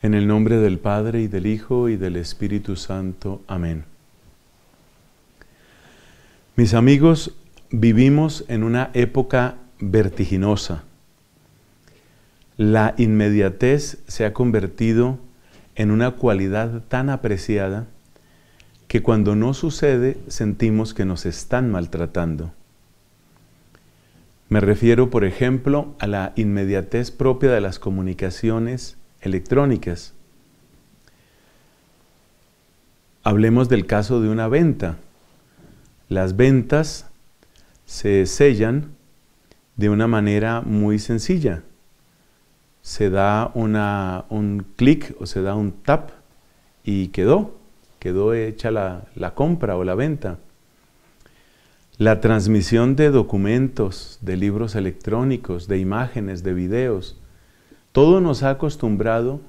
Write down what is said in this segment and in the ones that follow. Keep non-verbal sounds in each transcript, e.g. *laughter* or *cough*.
En el nombre del Padre y del Hijo y del Espíritu Santo. Amén. Mis amigos, vivimos en una época vertiginosa. La inmediatez se ha convertido en una cualidad tan apreciada que cuando no sucede sentimos que nos están maltratando. Me refiero, por ejemplo, a la inmediatez propia de las comunicaciones electrónicas. Hablemos del caso de una venta. Las ventas se sellan de una manera muy sencilla. Se da un clic o se da un tap y quedó, quedó hecha la, la compra o la venta. La transmisión de documentos, de libros electrónicos, de imágenes, de videos, todo nos ha acostumbrado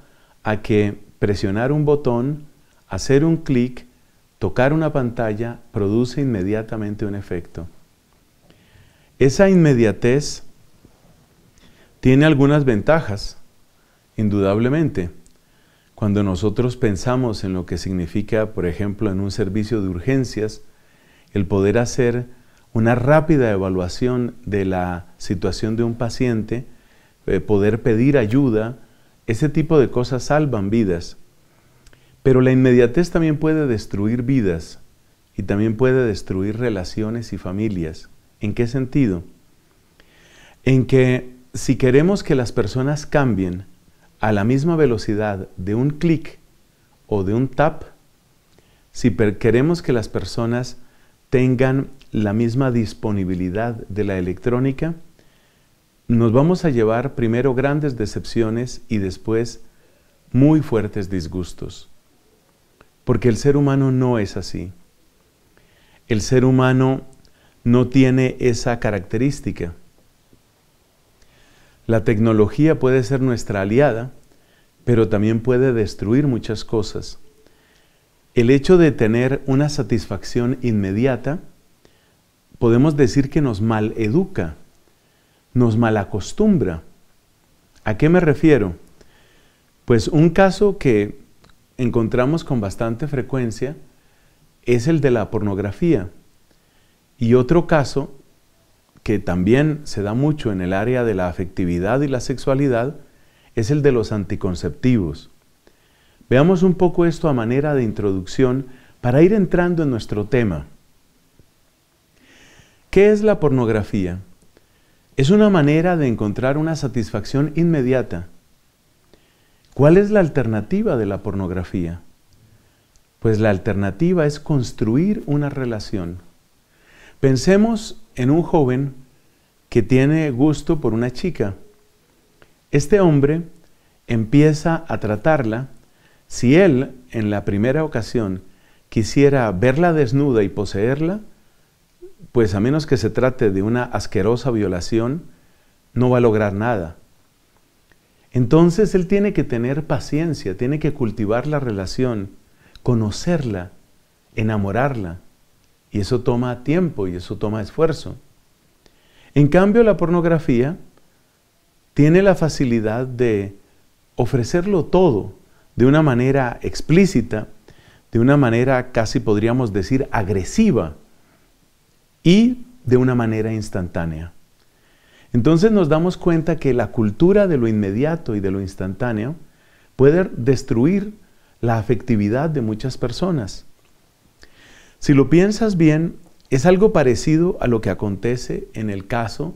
a que presionar un botón, hacer un clic, tocar una pantalla, produce inmediatamente un efecto. Esa inmediatez tiene algunas ventajas, indudablemente. Cuando nosotros pensamos en lo que significa, por ejemplo, en un servicio de urgencias, el poder hacer una rápida evaluación de la situación de un paciente, eh, poder pedir ayuda, ese tipo de cosas salvan vidas. Pero la inmediatez también puede destruir vidas y también puede destruir relaciones y familias. ¿En qué sentido? En que si queremos que las personas cambien a la misma velocidad de un clic o de un tap, si queremos que las personas tengan la misma disponibilidad de la electrónica, nos vamos a llevar primero grandes decepciones y después muy fuertes disgustos. Porque el ser humano no es así. El ser humano no tiene esa característica. La tecnología puede ser nuestra aliada, pero también puede destruir muchas cosas. El hecho de tener una satisfacción inmediata, podemos decir que nos maleduca nos malacostumbra. ¿A qué me refiero? Pues un caso que encontramos con bastante frecuencia es el de la pornografía. Y otro caso que también se da mucho en el área de la afectividad y la sexualidad es el de los anticonceptivos. Veamos un poco esto a manera de introducción para ir entrando en nuestro tema. ¿Qué es la pornografía? Es una manera de encontrar una satisfacción inmediata. ¿Cuál es la alternativa de la pornografía? Pues la alternativa es construir una relación. Pensemos en un joven que tiene gusto por una chica. Este hombre empieza a tratarla. Si él, en la primera ocasión, quisiera verla desnuda y poseerla, pues a menos que se trate de una asquerosa violación, no va a lograr nada. Entonces él tiene que tener paciencia, tiene que cultivar la relación, conocerla, enamorarla. Y eso toma tiempo y eso toma esfuerzo. En cambio, la pornografía tiene la facilidad de ofrecerlo todo de una manera explícita, de una manera casi podríamos decir agresiva, y de una manera instantánea. Entonces nos damos cuenta que la cultura de lo inmediato y de lo instantáneo puede destruir la afectividad de muchas personas. Si lo piensas bien, es algo parecido a lo que acontece en el caso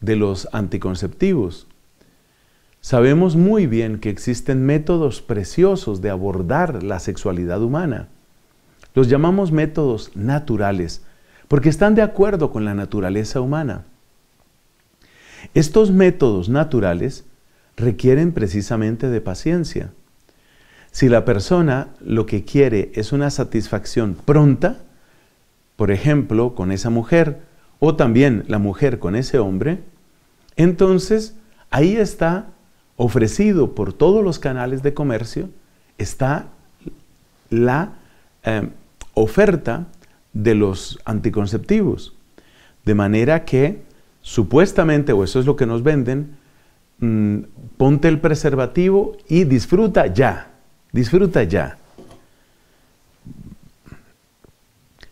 de los anticonceptivos. Sabemos muy bien que existen métodos preciosos de abordar la sexualidad humana. Los llamamos métodos naturales porque están de acuerdo con la naturaleza humana. Estos métodos naturales requieren precisamente de paciencia. Si la persona lo que quiere es una satisfacción pronta, por ejemplo, con esa mujer, o también la mujer con ese hombre, entonces ahí está ofrecido por todos los canales de comercio, está la eh, oferta de los anticonceptivos. De manera que supuestamente, o eso es lo que nos venden, mm, ponte el preservativo y disfruta ya, disfruta ya.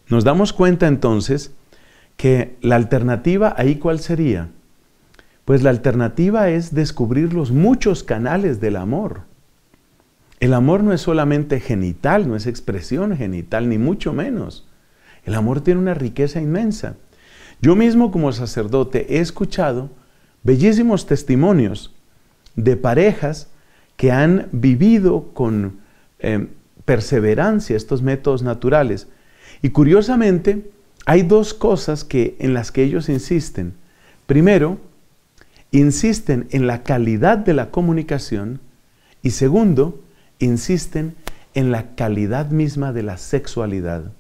Nos damos cuenta entonces que la alternativa ahí cuál sería? Pues la alternativa es descubrir los muchos canales del amor. El amor no es solamente genital, no es expresión genital, ni mucho menos. El amor tiene una riqueza inmensa. Yo mismo como sacerdote he escuchado bellísimos testimonios de parejas que han vivido con em, perseverancia estos métodos naturales. Y curiosamente, hay dos cosas que, en las que ellos insisten. Primero, insisten en la calidad de la comunicación y segundo, insisten en la calidad misma de la sexualidad.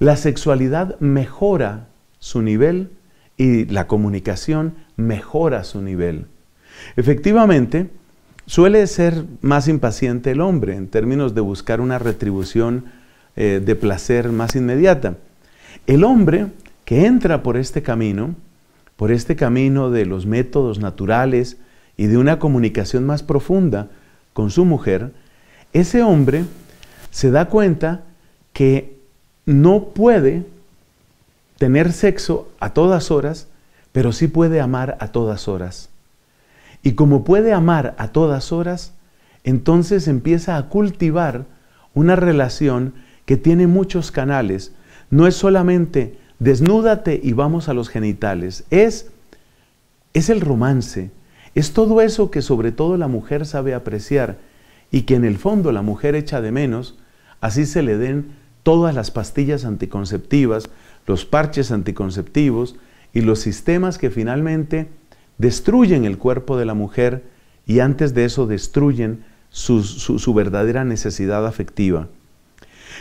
La sexualidad mejora su nivel y la comunicación mejora su nivel. Efectivamente, suele ser más impaciente el hombre en términos de buscar una retribución eh, de placer más inmediata. El hombre que entra por este camino, por este camino de los métodos naturales y de una comunicación más profunda con su mujer, ese hombre se da cuenta que no puede tener sexo a todas horas, pero sí puede amar a todas horas. Y como puede amar a todas horas, entonces empieza a cultivar una relación que tiene muchos canales. No es solamente desnúdate y vamos a los genitales, es, es el romance, es todo eso que sobre todo la mujer sabe apreciar y que en el fondo la mujer echa de menos, así se le den todas las pastillas anticonceptivas, los parches anticonceptivos y los sistemas que finalmente destruyen el cuerpo de la mujer y antes de eso destruyen su, verdadera necesidad afectiva.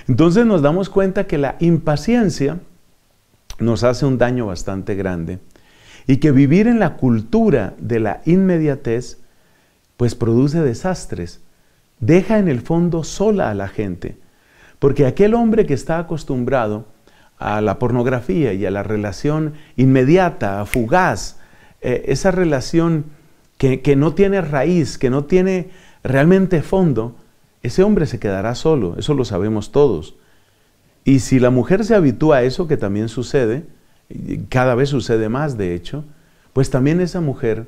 Entonces nos damos cuenta que la impaciencia nos hace un daño bastante grande y que vivir en la cultura de la inmediatez pues produce desastres, deja en el fondo sola a la gente. Porque aquel hombre que está acostumbrado a la pornografía y a la relación inmediata, fugaz, eh, esa relación que, no tiene raíz, que no tiene realmente fondo, ese hombre se quedará solo, eso lo sabemos todos. Y si la mujer se habitúa a eso, que también sucede, cada vez sucede más de hecho, pues también esa mujer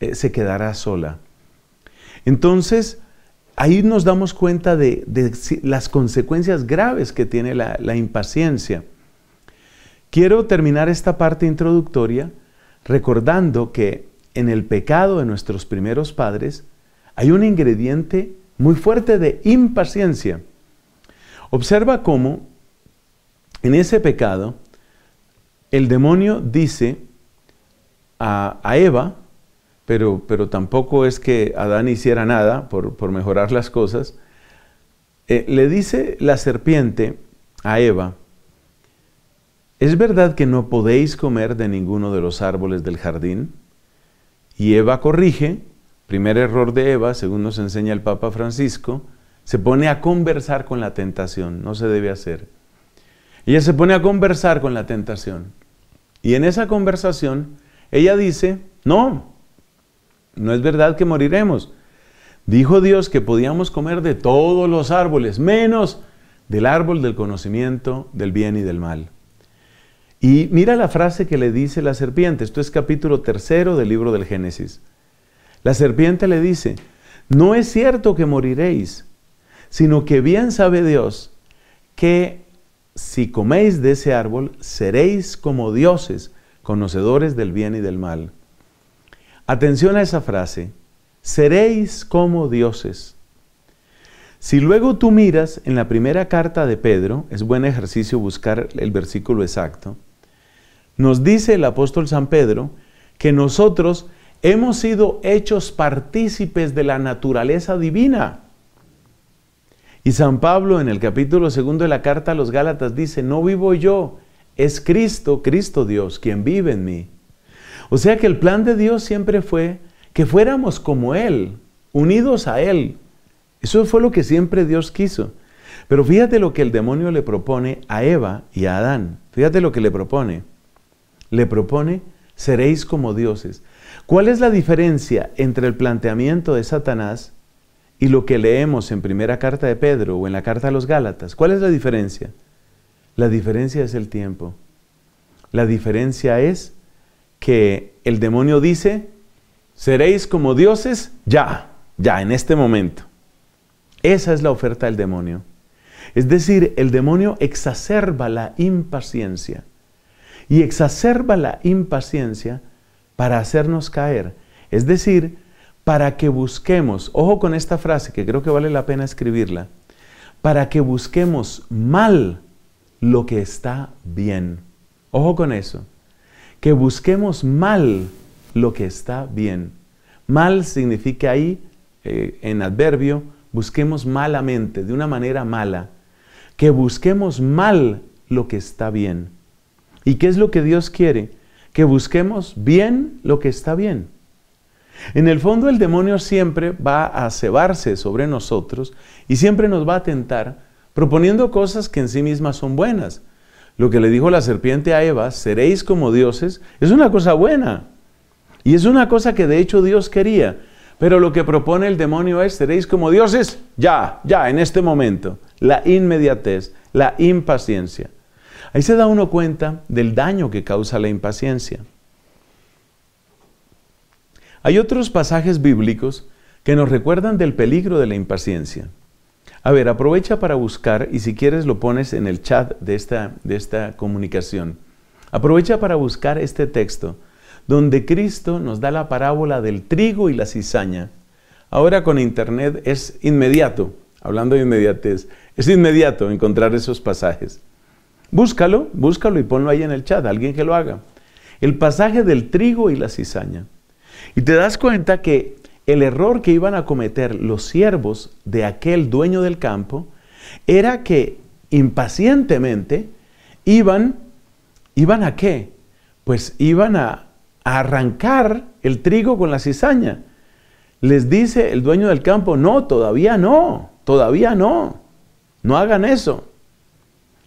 eh, se quedará sola. Entonces, ahí nos damos cuenta de, las consecuencias graves que tiene la, impaciencia. Quiero terminar esta parte introductoria recordando que en el pecado de nuestros primeros padres hay un ingrediente muy fuerte de impaciencia. Observa cómo en ese pecado el demonio dice a Eva, pero, tampoco es que Adán hiciera nada por, mejorar las cosas. Eh, le dice la serpiente a Eva, ¿es verdad que no podéis comer de ninguno de los árboles del jardín? Y Eva corrige, primer error de Eva, según nos enseña el Papa Francisco, se pone a conversar con la tentación, no se debe hacer. Ella se pone a conversar con la tentación. Y en esa conversación, ella dice, no, no es verdad que moriremos. Dijo Dios que podíamos comer de todos los árboles, menos del árbol del conocimiento del bien y del mal. Y mira la frase que le dice la serpiente, esto es capítulo tercero del libro del Génesis. La serpiente le dice, no es cierto que moriréis, sino que bien sabe Dios que si coméis de ese árbol seréis como dioses, conocedores del bien y del mal. Atención a esa frase, seréis como dioses. Si luego tú miras en la primera carta de Pedro, es buen ejercicio buscar el versículo exacto, nos dice el apóstol San Pedro que nosotros hemos sido hechos partícipes de la naturaleza divina. Y San Pablo en el capítulo segundo de la carta a los Gálatas dice, no vivo yo, es Cristo, Cristo Dios, quien vive en mí. O sea que el plan de Dios siempre fue que fuéramos como Él, unidos a Él. Eso fue lo que siempre Dios quiso. Pero fíjate lo que el demonio le propone a Eva y a Adán. Fíjate lo que le propone. Le propone, seréis como dioses. ¿Cuál es la diferencia entre el planteamiento de Satanás y lo que leemos en primera carta de Pedro o en la carta a los Gálatas? ¿Cuál es la diferencia? La diferencia es el tiempo. La diferencia es que el demonio dice, seréis como dioses ya, ya, en este momento. Esa es la oferta del demonio. Es decir, el demonio exacerba la impaciencia y exacerba la impaciencia para hacernos caer. Es decir, para que busquemos, ojo con esta frase que creo que vale la pena escribirla, para que busquemos mal lo que está bien. Ojo con eso que busquemos mal lo que está bien. Mal significa ahí, eh, en adverbio, busquemos malamente, de una manera mala. Que busquemos mal lo que está bien. ¿Y qué es lo que Dios quiere? Que busquemos bien lo que está bien. En el fondo el demonio siempre va a cebarse sobre nosotros y siempre nos va a tentar proponiendo cosas que en sí mismas son buenas, lo que le dijo la serpiente a Eva, seréis como dioses, es una cosa buena. Y es una cosa que de hecho Dios quería. Pero lo que propone el demonio es, seréis como dioses, ya, ya, en este momento. La inmediatez, la impaciencia. Ahí se da uno cuenta del daño que causa la impaciencia. Hay otros pasajes bíblicos que nos recuerdan del peligro de la impaciencia. A ver, aprovecha para buscar y si quieres lo pones en el chat de esta, de esta comunicación. Aprovecha para buscar este texto donde Cristo nos da la parábola del trigo y la cizaña. Ahora con Internet es inmediato, hablando de inmediatez, es inmediato encontrar esos pasajes. Búscalo, búscalo y ponlo ahí en el chat, alguien que lo haga. El pasaje del trigo y la cizaña. Y te das cuenta que el error que iban a cometer los siervos de aquel dueño del campo era que impacientemente iban, ¿iban a qué? Pues iban a, arrancar el trigo con la cizaña. Les dice el dueño del campo, no, todavía no, todavía no, no hagan eso.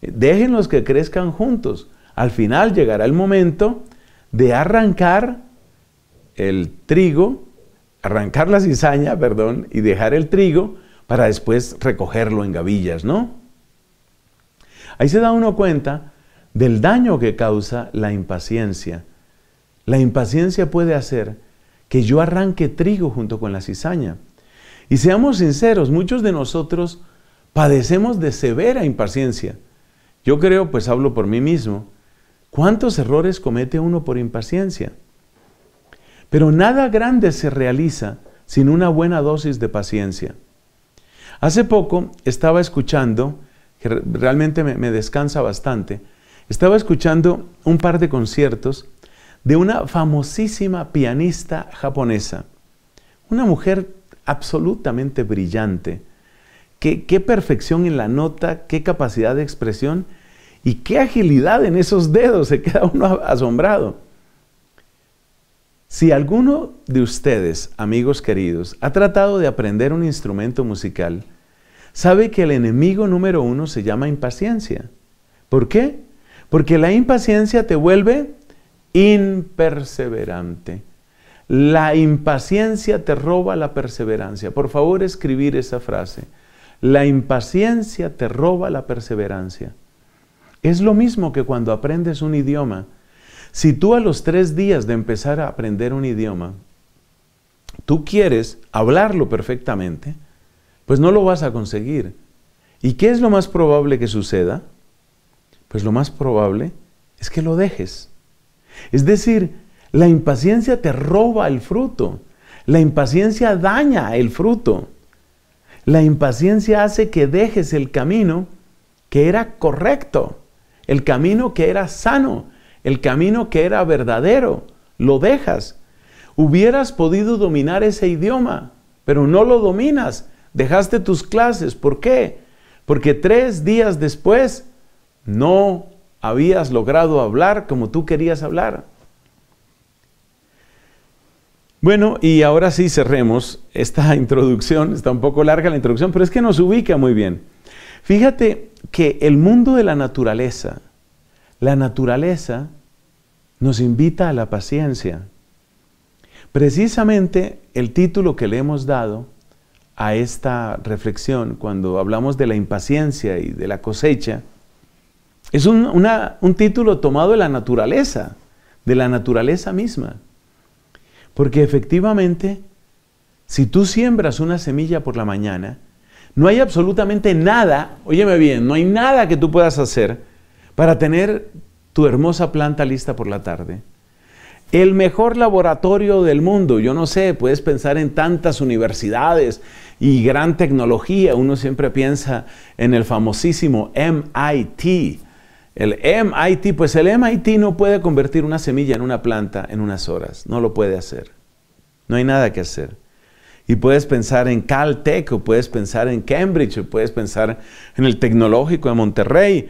Déjenlos que crezcan juntos. Al final llegará el momento de arrancar el trigo arrancar la cizaña, perdón, y dejar el trigo para después recogerlo en gavillas, ¿no? Ahí se da uno cuenta del daño que causa la impaciencia. La impaciencia puede hacer que yo arranque trigo junto con la cizaña. Y seamos sinceros, muchos de nosotros padecemos de severa impaciencia. Yo creo, pues hablo por mí mismo, ¿cuántos errores comete uno por impaciencia? Pero nada grande se realiza sin una buena dosis de paciencia. Hace poco estaba escuchando, que realmente me, descansa bastante, estaba escuchando un par de conciertos de una famosísima pianista japonesa, una mujer absolutamente brillante. qué, perfección en la nota, qué capacidad de expresión y qué agilidad en esos dedos, se queda uno asombrado. Si alguno de ustedes, amigos queridos, ha tratado de aprender un instrumento musical, sabe que el enemigo número uno se llama impaciencia. ¿Por qué? Porque la impaciencia te vuelve imperseverante. La impaciencia te roba la perseverancia. Por favor, escribir esa frase. La impaciencia te roba la perseverancia. Es lo mismo que cuando aprendes un idioma. Si tú a los tres días de empezar a aprender un idioma, tú quieres hablarlo perfectamente, pues no lo vas a conseguir. ¿Y qué es lo más probable que suceda? Pues lo más probable es que lo dejes. Es decir, la impaciencia te roba el fruto. La impaciencia daña el fruto. La impaciencia hace que dejes el camino que era correcto, el camino que era sano, el camino que era verdadero, lo dejas. Hubieras podido dominar ese idioma, pero no lo dominas. Dejaste tus clases. ¿Por qué? Porque tres días después no habías logrado hablar como tú querías hablar. Bueno, y ahora sí cerremos esta *laughs* introducción. Está un poco larga la introducción, pero es que nos ubica muy bien. Fíjate que el mundo de la naturaleza, la naturaleza nos invita a la paciencia. Precisamente el título que le hemos dado a esta reflexión cuando hablamos de la impaciencia y de la cosecha es un, título tomado de la naturaleza, de la naturaleza misma. Porque efectivamente, si tú siembras una semilla por la mañana, no hay absolutamente nada, óyeme bien, no hay nada que tú puedas hacer para tener tu hermosa planta lista por la tarde. El mejor laboratorio del mundo, yo no sé, puedes pensar en tantas universidades y gran tecnología, uno siempre piensa en el famosísimo MIT. El MIT, pues el MIT no puede convertir una semilla en una planta en unas horas, no lo puede hacer. No hay nada que hacer. Y puedes pensar en Caltech, o puedes pensar en Cambridge, o puedes pensar en el Tecnológico de Monterrey,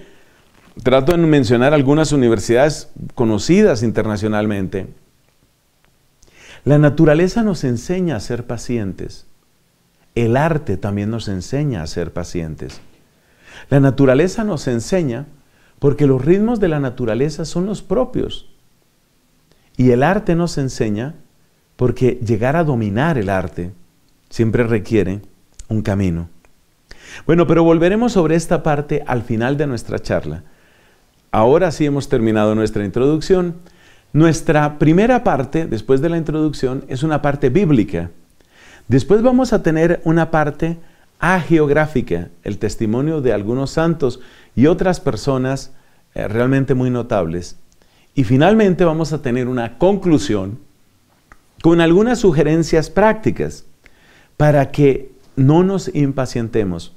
Trato de mencionar algunas universidades conocidas internacionalmente. La naturaleza nos enseña a ser pacientes. El arte también nos enseña a ser pacientes. La naturaleza nos enseña porque los ritmos de la naturaleza son los propios. Y el arte nos enseña porque llegar a dominar el arte siempre requiere un camino. Bueno, pero volveremos sobre esta parte al final de nuestra charla. Ahora sí hemos terminado nuestra introducción. Nuestra primera parte, después de la introducción, es una parte bíblica. Después vamos a tener una parte geográfica, el testimonio de algunos santos y otras personas eh, realmente muy notables. Y finalmente vamos a tener una conclusión con algunas sugerencias prácticas para que no nos impacientemos.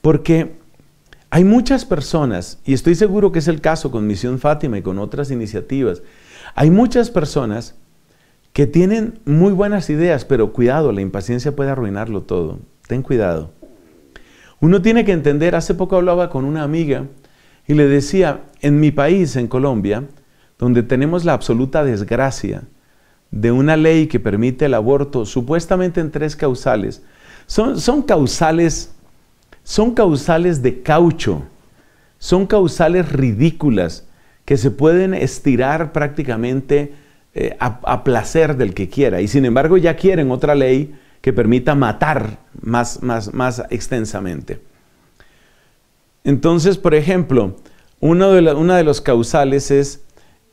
Porque hay muchas personas, y estoy seguro que es el caso con Misión Fátima y con otras iniciativas, hay muchas personas que tienen muy buenas ideas, pero cuidado, la impaciencia puede arruinarlo todo. Ten cuidado. Uno tiene que entender, hace poco hablaba con una amiga y le decía, en mi país, en Colombia, donde tenemos la absoluta desgracia de una ley que permite el aborto supuestamente en tres causales, son, son causales son causales de caucho, son causales ridículas que se pueden estirar prácticamente eh, a, placer del que quiera. Y sin embargo ya quieren otra ley que permita matar más, más, más extensamente. Entonces, por ejemplo, uno de una de los causales es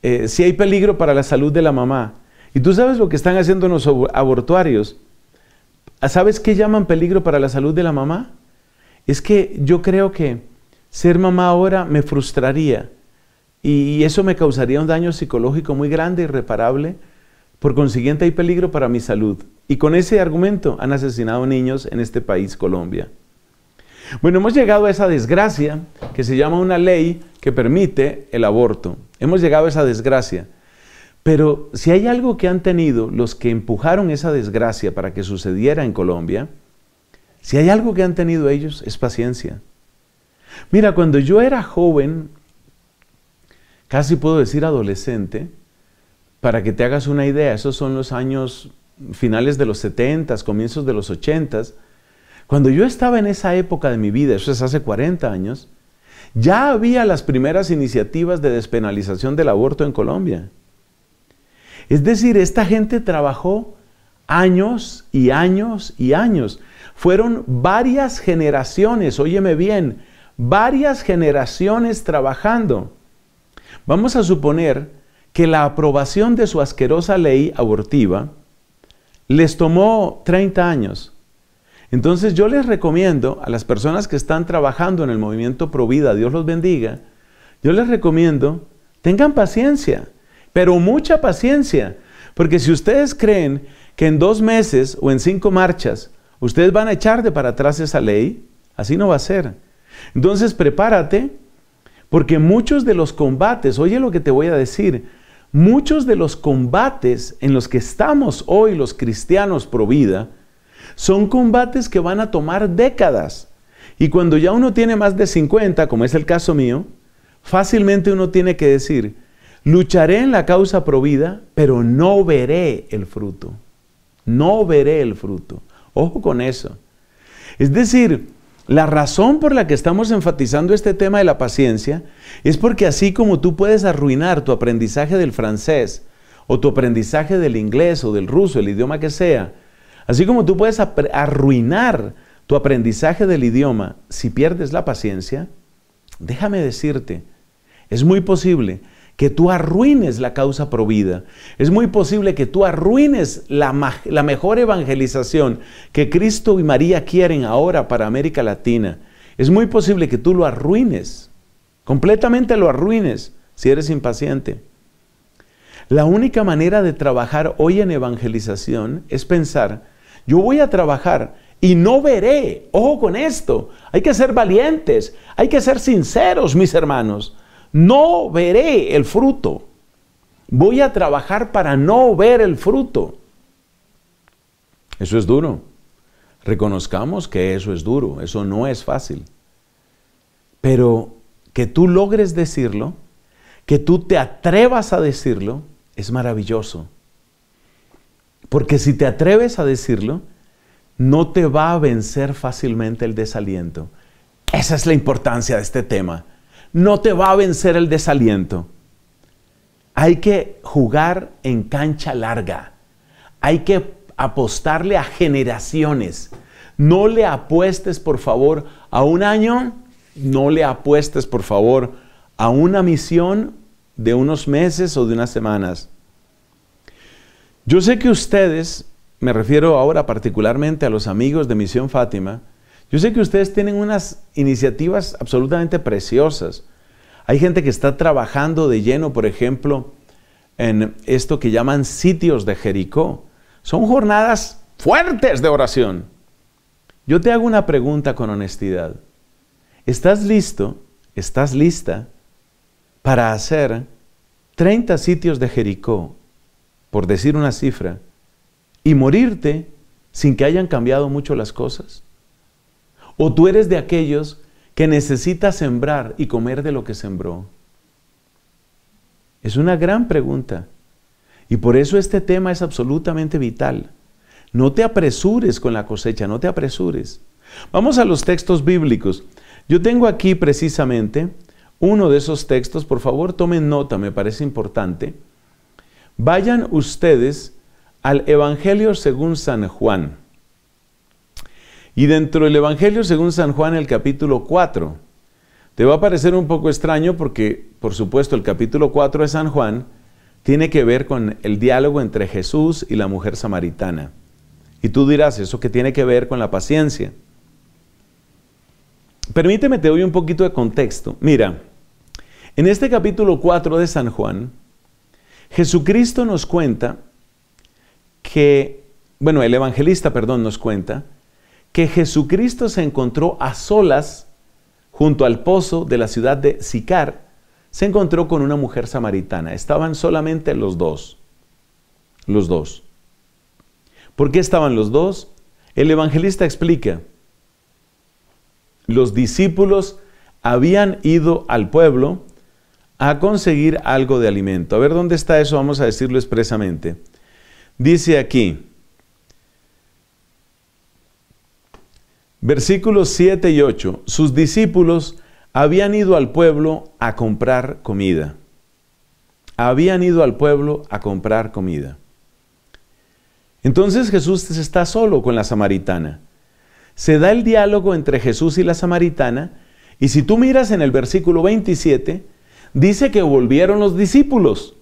eh, si hay peligro para la salud de la mamá. Y tú sabes lo que están haciendo los abortuarios. ¿Sabes qué llaman peligro para la salud de la mamá? Es que yo creo que ser mamá ahora me frustraría y eso me causaría un daño psicológico muy grande, irreparable. Por consiguiente hay peligro para mi salud. Y con ese argumento han asesinado niños en este país, Colombia. Bueno, hemos llegado a esa desgracia que se llama una ley que permite el aborto. Hemos llegado a esa desgracia. Pero si hay algo que han tenido los que empujaron esa desgracia para que sucediera en Colombia, si hay algo que han tenido ellos, es paciencia. Mira, cuando yo era joven, casi puedo decir adolescente, para que te hagas una idea, esos son los años finales de los 70, comienzos de los 80, cuando yo estaba en esa época de mi vida, eso es hace 40 años, ya había las primeras iniciativas de despenalización del aborto en Colombia. Es decir, esta gente trabajó años y años y años. Fueron varias generaciones, óyeme bien, varias generaciones trabajando. Vamos a suponer que la aprobación de su asquerosa ley abortiva les tomó 30 años. Entonces yo les recomiendo a las personas que están trabajando en el movimiento Pro Vida, Dios los bendiga, yo les recomiendo, tengan paciencia, pero mucha paciencia, porque si ustedes creen que en dos meses o en cinco marchas ustedes van a echar de para atrás esa ley. Así no va a ser. Entonces prepárate, porque muchos de los combates, oye lo que te voy a decir, muchos de los combates en los que estamos hoy los cristianos pro vida, son combates que van a tomar décadas. Y cuando ya uno tiene más de 50, como es el caso mío, fácilmente uno tiene que decir, lucharé en la causa vida, pero no veré el fruto no veré el fruto. Ojo con eso. Es decir, la razón por la que estamos enfatizando este tema de la paciencia es porque así como tú puedes arruinar tu aprendizaje del francés o tu aprendizaje del inglés o del ruso, el idioma que sea, así como tú puedes arruinar tu aprendizaje del idioma si pierdes la paciencia, déjame decirte, es muy posible que tú arruines la causa provida. Es muy posible que tú arruines la, mejor evangelización que Cristo y María quieren ahora para América Latina. Es muy posible que tú lo arruines, completamente lo arruines, si eres impaciente. La única manera de trabajar hoy en evangelización es pensar, yo voy a trabajar y no veré, ojo con esto, hay que ser valientes, hay que ser sinceros, mis hermanos no veré el fruto. Voy a trabajar para no ver el fruto. Eso es duro. Reconozcamos que eso es duro, eso no es fácil. Pero que tú logres decirlo, que tú te atrevas a decirlo, es maravilloso. Porque si te atreves a decirlo, no te va a vencer fácilmente el desaliento. Esa es la importancia de este tema no te va a vencer el desaliento. Hay que jugar en cancha larga. Hay que apostarle a generaciones. No le apuestes, por favor, a un año. No le apuestes, por favor, a una misión de unos meses o de unas semanas. Yo sé que ustedes, me refiero ahora particularmente a los amigos de Misión Fátima, yo sé que ustedes tienen unas iniciativas absolutamente preciosas. Hay gente que está trabajando de lleno, por ejemplo, en esto que llaman sitios de Jericó. Son jornadas fuertes de oración. Yo te hago una pregunta con honestidad. ¿Estás listo? ¿Estás lista para hacer 30 sitios de Jericó, por decir una cifra, y morirte sin que hayan cambiado mucho las cosas? ¿O tú eres de aquellos que necesita sembrar y comer de lo que sembró? Es una gran pregunta. Y por eso este tema es absolutamente vital. No te apresures con la cosecha, no te apresures. Vamos a los textos bíblicos. Yo tengo aquí precisamente uno de esos textos, por favor tomen nota, me parece importante. Vayan ustedes al Evangelio según San Juan. Y dentro del Evangelio, según San Juan, el capítulo 4, te va a parecer un poco extraño porque, por supuesto, el capítulo 4 de San Juan tiene que ver con el diálogo entre Jesús y la mujer samaritana. Y tú dirás, ¿eso que tiene que ver con la paciencia? Permíteme, te doy un poquito de contexto. Mira, en este capítulo 4 de San Juan, Jesucristo nos cuenta que, bueno, el evangelista, perdón, nos cuenta que Jesucristo se encontró a solas junto al pozo de la ciudad de Sicar, se encontró con una mujer samaritana. Estaban solamente los dos. Los dos. ¿Por qué estaban los dos? El evangelista explica. Los discípulos habían ido al pueblo a conseguir algo de alimento. A ver dónde está eso, vamos a decirlo expresamente. Dice aquí, Versículos 7 y 8. Sus discípulos habían ido al pueblo a comprar comida. Habían ido al pueblo a comprar comida. Entonces Jesús está solo con la samaritana. Se da el diálogo entre Jesús y la samaritana y si tú miras en el versículo 27, dice que volvieron los discípulos.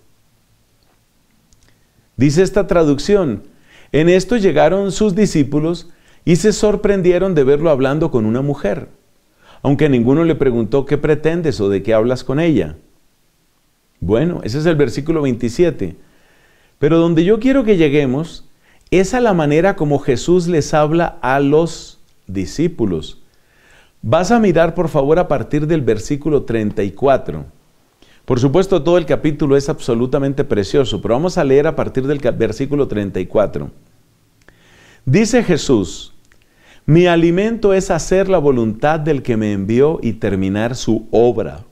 Dice esta traducción, en esto llegaron sus discípulos y se sorprendieron de verlo hablando con una mujer, aunque ninguno le preguntó qué pretendes o de qué hablas con ella. Bueno, ese es el versículo 27. Pero donde yo quiero que lleguemos es a la manera como Jesús les habla a los discípulos. Vas a mirar por favor a partir del versículo 34. Por supuesto, todo el capítulo es absolutamente precioso, pero vamos a leer a partir del versículo 34. Dice Jesús, mi alimento es hacer la voluntad del que me envió y terminar su obra.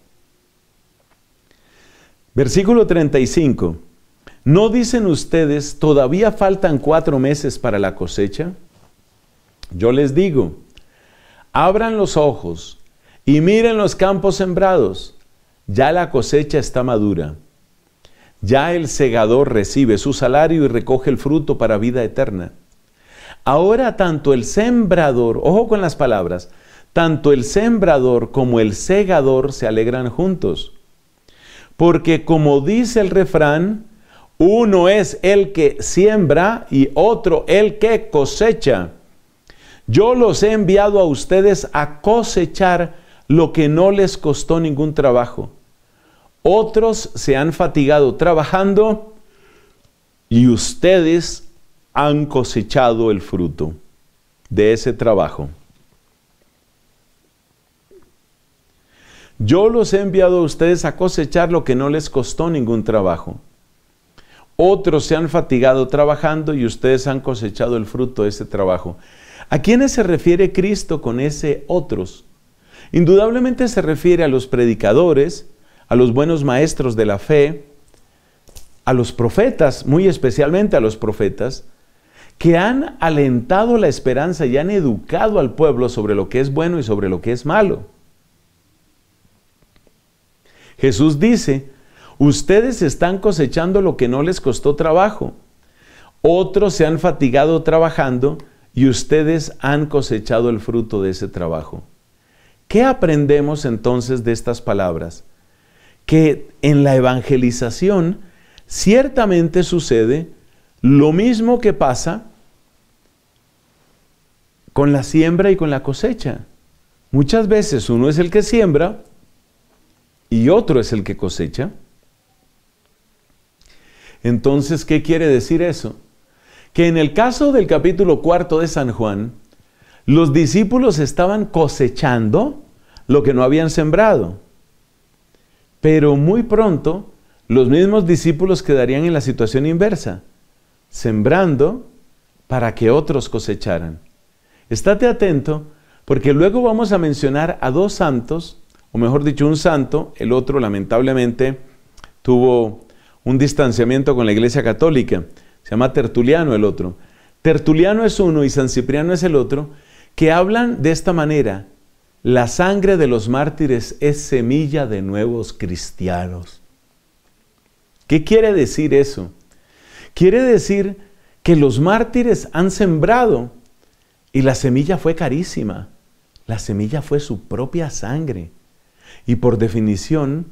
Versículo 35. ¿No dicen ustedes, todavía faltan cuatro meses para la cosecha? Yo les digo, abran los ojos y miren los campos sembrados. Ya la cosecha está madura. Ya el segador recibe su salario y recoge el fruto para vida eterna Ahora tanto el sembrador, ojo con las palabras, tanto el sembrador como el segador se alegran juntos. Porque como dice el refrán, uno es el que siembra y otro el que cosecha. Yo los he enviado a ustedes a cosechar lo que no les costó ningún trabajo. Otros se han fatigado trabajando y ustedes han cosechado el fruto de ese trabajo. Yo los he enviado a ustedes a cosechar lo que no les costó ningún trabajo. Otros se han fatigado trabajando y ustedes han cosechado el fruto de ese trabajo. ¿A quiénes se refiere Cristo con ese otros? Indudablemente se refiere a los predicadores, a los buenos maestros de la fe, a los profetas, muy especialmente a los profetas, que han alentado la esperanza y han educado al pueblo sobre lo que es bueno y sobre lo que es malo. Jesús dice, ustedes están cosechando lo que no les costó trabajo. Otros se han fatigado trabajando y ustedes han cosechado el fruto de ese trabajo. ¿Qué aprendemos entonces de estas palabras? Que en la evangelización ciertamente sucede lo mismo que pasa con la siembra y con la cosecha. Muchas veces uno es el que siembra y otro es el que cosecha. Entonces, ¿qué quiere decir eso? Que en el caso del capítulo cuarto de San Juan, los discípulos estaban cosechando lo que no habían sembrado. Pero muy pronto, los mismos discípulos quedarían en la situación inversa, sembrando para que otros cosecharan. Estate atento porque luego vamos a mencionar a dos santos, o mejor dicho, un santo, el otro lamentablemente tuvo un distanciamiento con la Iglesia Católica, se llama Tertuliano el otro. Tertuliano es uno y San Cipriano es el otro, que hablan de esta manera, la sangre de los mártires es semilla de nuevos cristianos. ¿Qué quiere decir eso? Quiere decir que los mártires han sembrado y la semilla fue carísima. La semilla fue su propia sangre. Y por definición,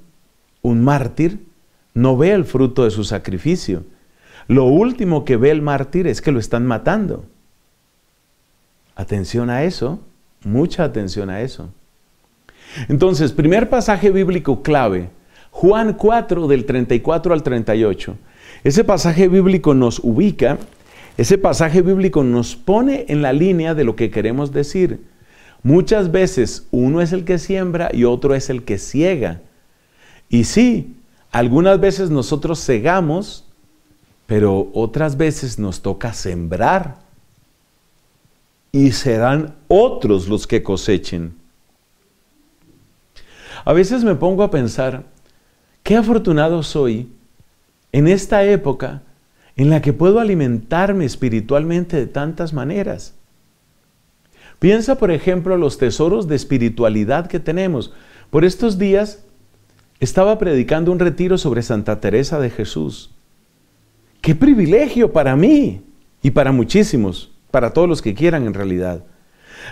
un mártir no ve el fruto de su sacrificio. Lo último que ve el mártir es que lo están matando. Atención a eso, mucha atención a eso. Entonces, primer pasaje bíblico clave, Juan 4 del 34 al 38. Ese pasaje bíblico nos ubica ese pasaje bíblico nos pone en la línea de lo que queremos decir. Muchas veces uno es el que siembra y otro es el que ciega. Y sí, algunas veces nosotros cegamos, pero otras veces nos toca sembrar. Y serán otros los que cosechen. A veces me pongo a pensar, qué afortunado soy en esta época en la que puedo alimentarme espiritualmente de tantas maneras. Piensa, por ejemplo, los tesoros de espiritualidad que tenemos. Por estos días estaba predicando un retiro sobre Santa Teresa de Jesús. ¡Qué privilegio para mí! Y para muchísimos, para todos los que quieran en realidad.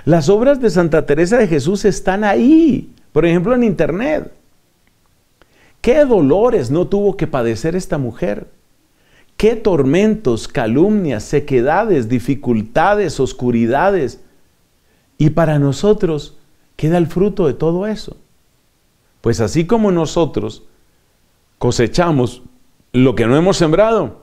Las obras de Santa Teresa de Jesús están ahí, por ejemplo en Internet. ¿Qué dolores no tuvo que padecer esta mujer? qué tormentos, calumnias, sequedades, dificultades, oscuridades. Y para nosotros queda el fruto de todo eso. Pues así como nosotros cosechamos lo que no hemos sembrado,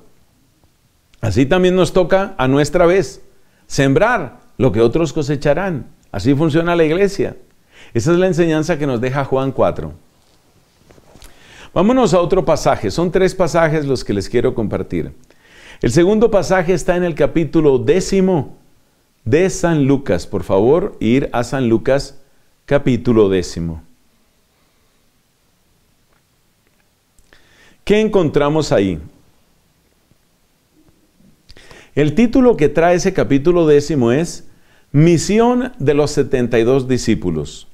así también nos toca a nuestra vez sembrar lo que otros cosecharán. Así funciona la iglesia. Esa es la enseñanza que nos deja Juan 4. Vámonos a otro pasaje. Son tres pasajes los que les quiero compartir. El segundo pasaje está en el capítulo décimo de San Lucas. Por favor, ir a San Lucas capítulo décimo. ¿Qué encontramos ahí? El título que trae ese capítulo décimo es Misión de los 72 discípulos.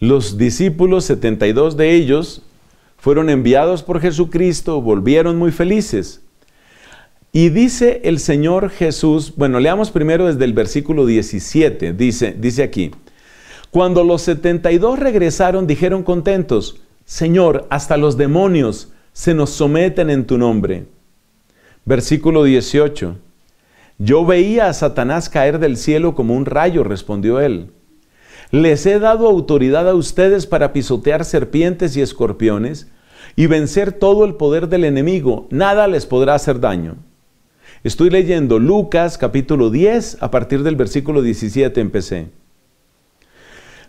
Los discípulos, 72 de ellos, fueron enviados por Jesucristo, volvieron muy felices. Y dice el Señor Jesús, bueno, leamos primero desde el versículo 17, dice, aquí, cuando los 72 regresaron dijeron contentos, Señor, hasta los demonios se nos someten en tu nombre. Versículo 18, yo veía a Satanás caer del cielo como un rayo, respondió él. Les he dado autoridad a ustedes para pisotear serpientes y escorpiones y vencer todo el poder del enemigo. Nada les podrá hacer daño. Estoy leyendo Lucas capítulo 10 a partir del versículo 17 empecé.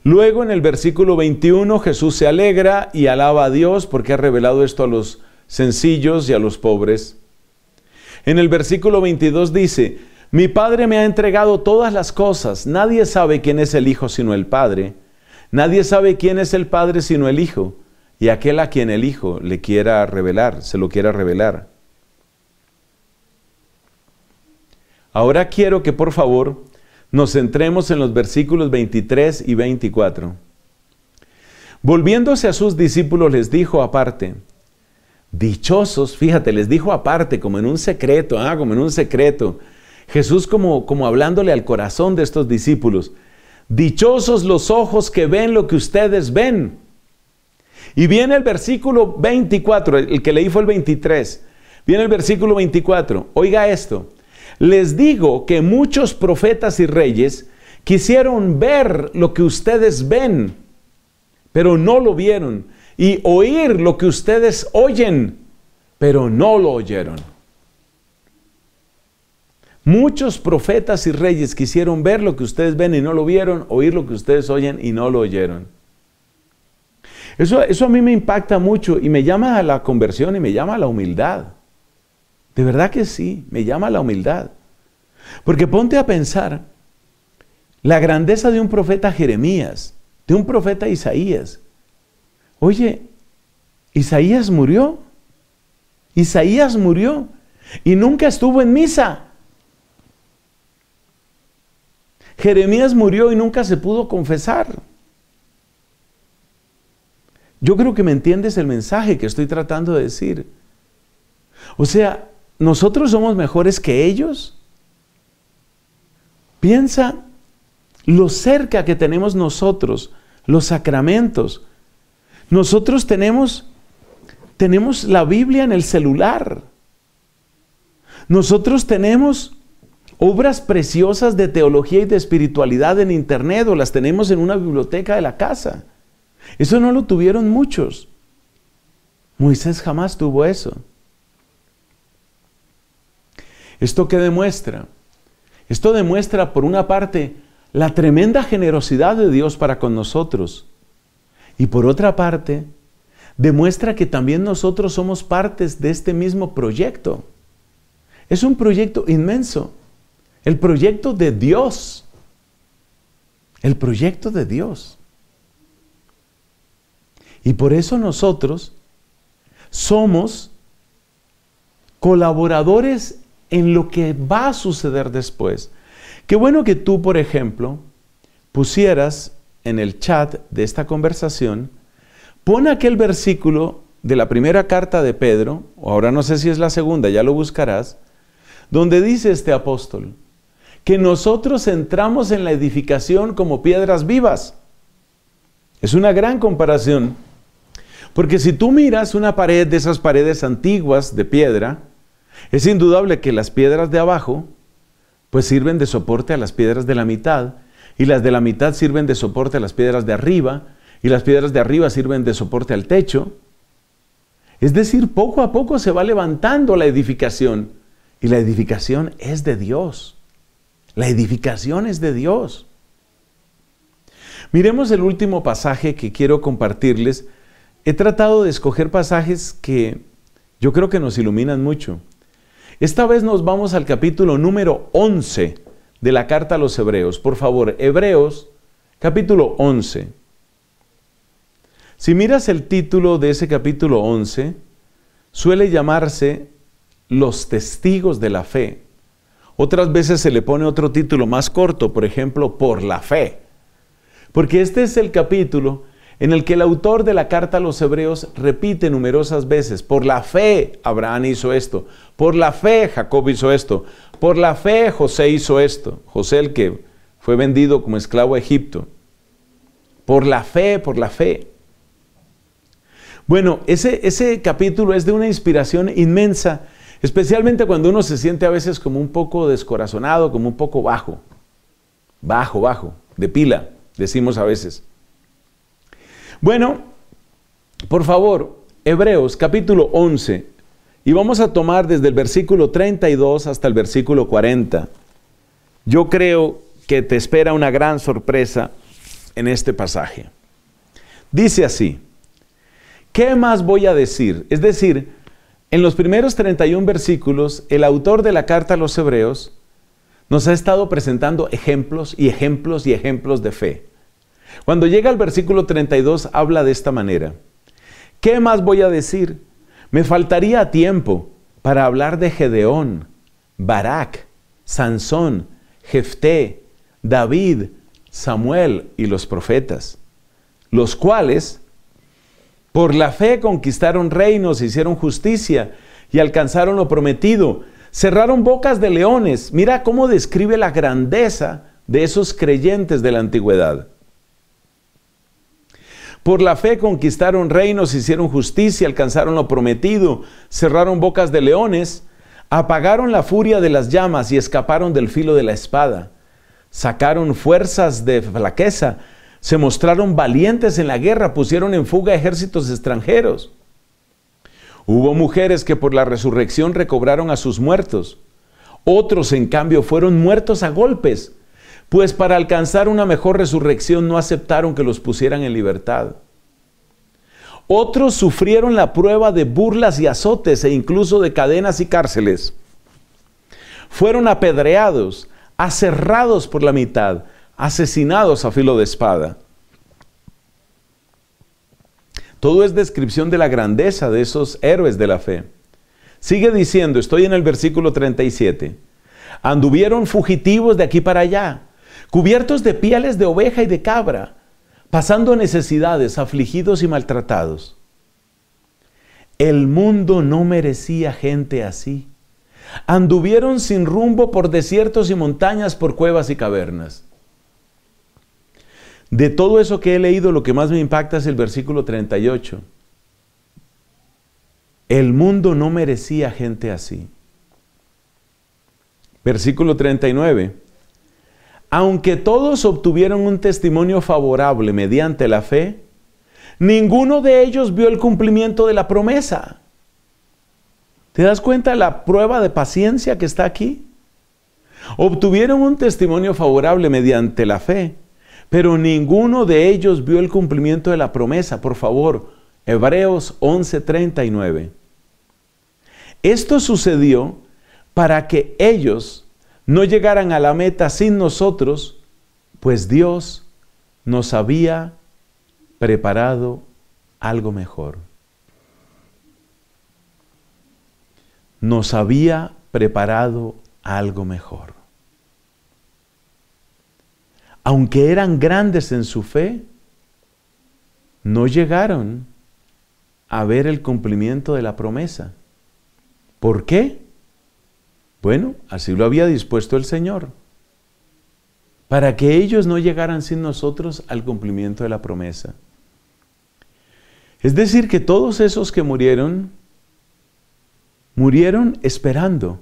Luego en el versículo 21 Jesús se alegra y alaba a Dios porque ha revelado esto a los sencillos y a los pobres. En el versículo 22 dice, mi Padre me ha entregado todas las cosas. Nadie sabe quién es el Hijo sino el Padre. Nadie sabe quién es el Padre sino el Hijo. Y aquel a quien el Hijo le quiera revelar, se lo quiera revelar. Ahora quiero que por favor nos centremos en los versículos 23 y 24. Volviéndose a sus discípulos les dijo aparte, dichosos, fíjate, les dijo aparte, como en un secreto, ah, como en un secreto, Jesús como, como hablándole al corazón de estos discípulos. Dichosos los ojos que ven lo que ustedes ven. Y viene el versículo 24, el que leí fue el 23. Viene el versículo 24. Oiga esto. Les digo que muchos profetas y reyes quisieron ver lo que ustedes ven, pero no lo vieron. Y oír lo que ustedes oyen, pero no lo oyeron. Muchos profetas y reyes quisieron ver lo que ustedes ven y no lo vieron, oír lo que ustedes oyen y no lo oyeron. Eso, eso a mí me impacta mucho y me llama a la conversión y me llama a la humildad. De verdad que sí, me llama a la humildad. Porque ponte a pensar la grandeza de un profeta Jeremías, de un profeta Isaías. Oye, Isaías murió. Isaías murió y nunca estuvo en misa. Jeremías murió y nunca se pudo confesar. Yo creo que me entiendes el mensaje que estoy tratando de decir. O sea, ¿nosotros somos mejores que ellos? Piensa lo cerca que tenemos nosotros, los sacramentos. Nosotros tenemos, tenemos la Biblia en el celular. Nosotros tenemos obras preciosas de teología y de espiritualidad en internet o las tenemos en una biblioteca de la casa. Eso no lo tuvieron muchos. Moisés jamás tuvo eso. ¿Esto qué demuestra? Esto demuestra, por una parte, la tremenda generosidad de Dios para con nosotros. Y por otra parte, demuestra que también nosotros somos partes de este mismo proyecto. Es un proyecto inmenso. El proyecto de Dios. El proyecto de Dios. Y por eso nosotros somos colaboradores en lo que va a suceder después. Qué bueno que tú, por ejemplo, pusieras en el chat de esta conversación, pon aquel versículo de la primera carta de Pedro, o ahora no sé si es la segunda, ya lo buscarás, donde dice este apóstol, que nosotros entramos en la edificación como piedras vivas. Es una gran comparación. Porque si tú miras una pared de esas paredes antiguas de piedra, es indudable que las piedras de abajo pues sirven de soporte a las piedras de la mitad y las de la mitad sirven de soporte a las piedras de arriba y las piedras de arriba sirven de soporte al techo. Es decir, poco a poco se va levantando la edificación y la edificación es de Dios. La edificación es de Dios. Miremos el último pasaje que quiero compartirles. He tratado de escoger pasajes que yo creo que nos iluminan mucho. Esta vez nos vamos al capítulo número 11 de la carta a los Hebreos. Por favor, Hebreos, capítulo 11. Si miras el título de ese capítulo 11, suele llamarse Los testigos de la fe. Otras veces se le pone otro título más corto, por ejemplo, por la fe. Porque este es el capítulo en el que el autor de la carta a los hebreos repite numerosas veces, por la fe Abraham hizo esto, por la fe Jacob hizo esto, por la fe José hizo esto, José el que fue vendido como esclavo a Egipto, por la fe, por la fe. Bueno, ese, ese capítulo es de una inspiración inmensa Especialmente cuando uno se siente a veces como un poco descorazonado, como un poco bajo. Bajo, bajo, de pila, decimos a veces. Bueno, por favor, Hebreos capítulo 11, y vamos a tomar desde el versículo 32 hasta el versículo 40. Yo creo que te espera una gran sorpresa en este pasaje. Dice así, ¿qué más voy a decir? Es decir, en los primeros 31 versículos, el autor de la carta a los hebreos nos ha estado presentando ejemplos y ejemplos y ejemplos de fe. Cuando llega al versículo 32 habla de esta manera. ¿Qué más voy a decir? Me faltaría tiempo para hablar de Gedeón, Barak, Sansón, Jefté, David, Samuel y los profetas, los cuales por la fe conquistaron reinos, hicieron justicia y alcanzaron lo prometido. Cerraron bocas de leones. Mira cómo describe la grandeza de esos creyentes de la antigüedad. Por la fe conquistaron reinos, hicieron justicia, alcanzaron lo prometido, cerraron bocas de leones, apagaron la furia de las llamas y escaparon del filo de la espada. Sacaron fuerzas de flaqueza, se mostraron valientes en la guerra, pusieron en fuga ejércitos extranjeros. Hubo mujeres que por la resurrección recobraron a sus muertos. Otros, en cambio, fueron muertos a golpes, pues para alcanzar una mejor resurrección no aceptaron que los pusieran en libertad. Otros sufrieron la prueba de burlas y azotes e incluso de cadenas y cárceles. Fueron apedreados, aserrados por la mitad, asesinados a filo de espada. Todo es descripción de la grandeza de esos héroes de la fe. Sigue diciendo, estoy en el versículo 37. Anduvieron fugitivos de aquí para allá, cubiertos de pieles de oveja y de cabra, pasando necesidades, afligidos y maltratados. El mundo no merecía gente así. Anduvieron sin rumbo por desiertos y montañas, por cuevas y cavernas. De todo eso que he leído, lo que más me impacta es el versículo 38. El mundo no merecía gente así. Versículo 39. Aunque todos obtuvieron un testimonio favorable mediante la fe, ninguno de ellos vio el cumplimiento de la promesa. ¿Te das cuenta la prueba de paciencia que está aquí? Obtuvieron un testimonio favorable mediante la fe, pero ninguno de ellos vio el cumplimiento de la promesa. Por favor, Hebreos 11:39. Esto sucedió para que ellos no llegaran a la meta sin nosotros, pues Dios nos había preparado algo mejor. Nos había preparado algo mejor aunque eran grandes en su fe, no llegaron a ver el cumplimiento de la promesa. ¿Por qué? Bueno, así lo había dispuesto el Señor, para que ellos no llegaran sin nosotros al cumplimiento de la promesa. Es decir, que todos esos que murieron, murieron esperando,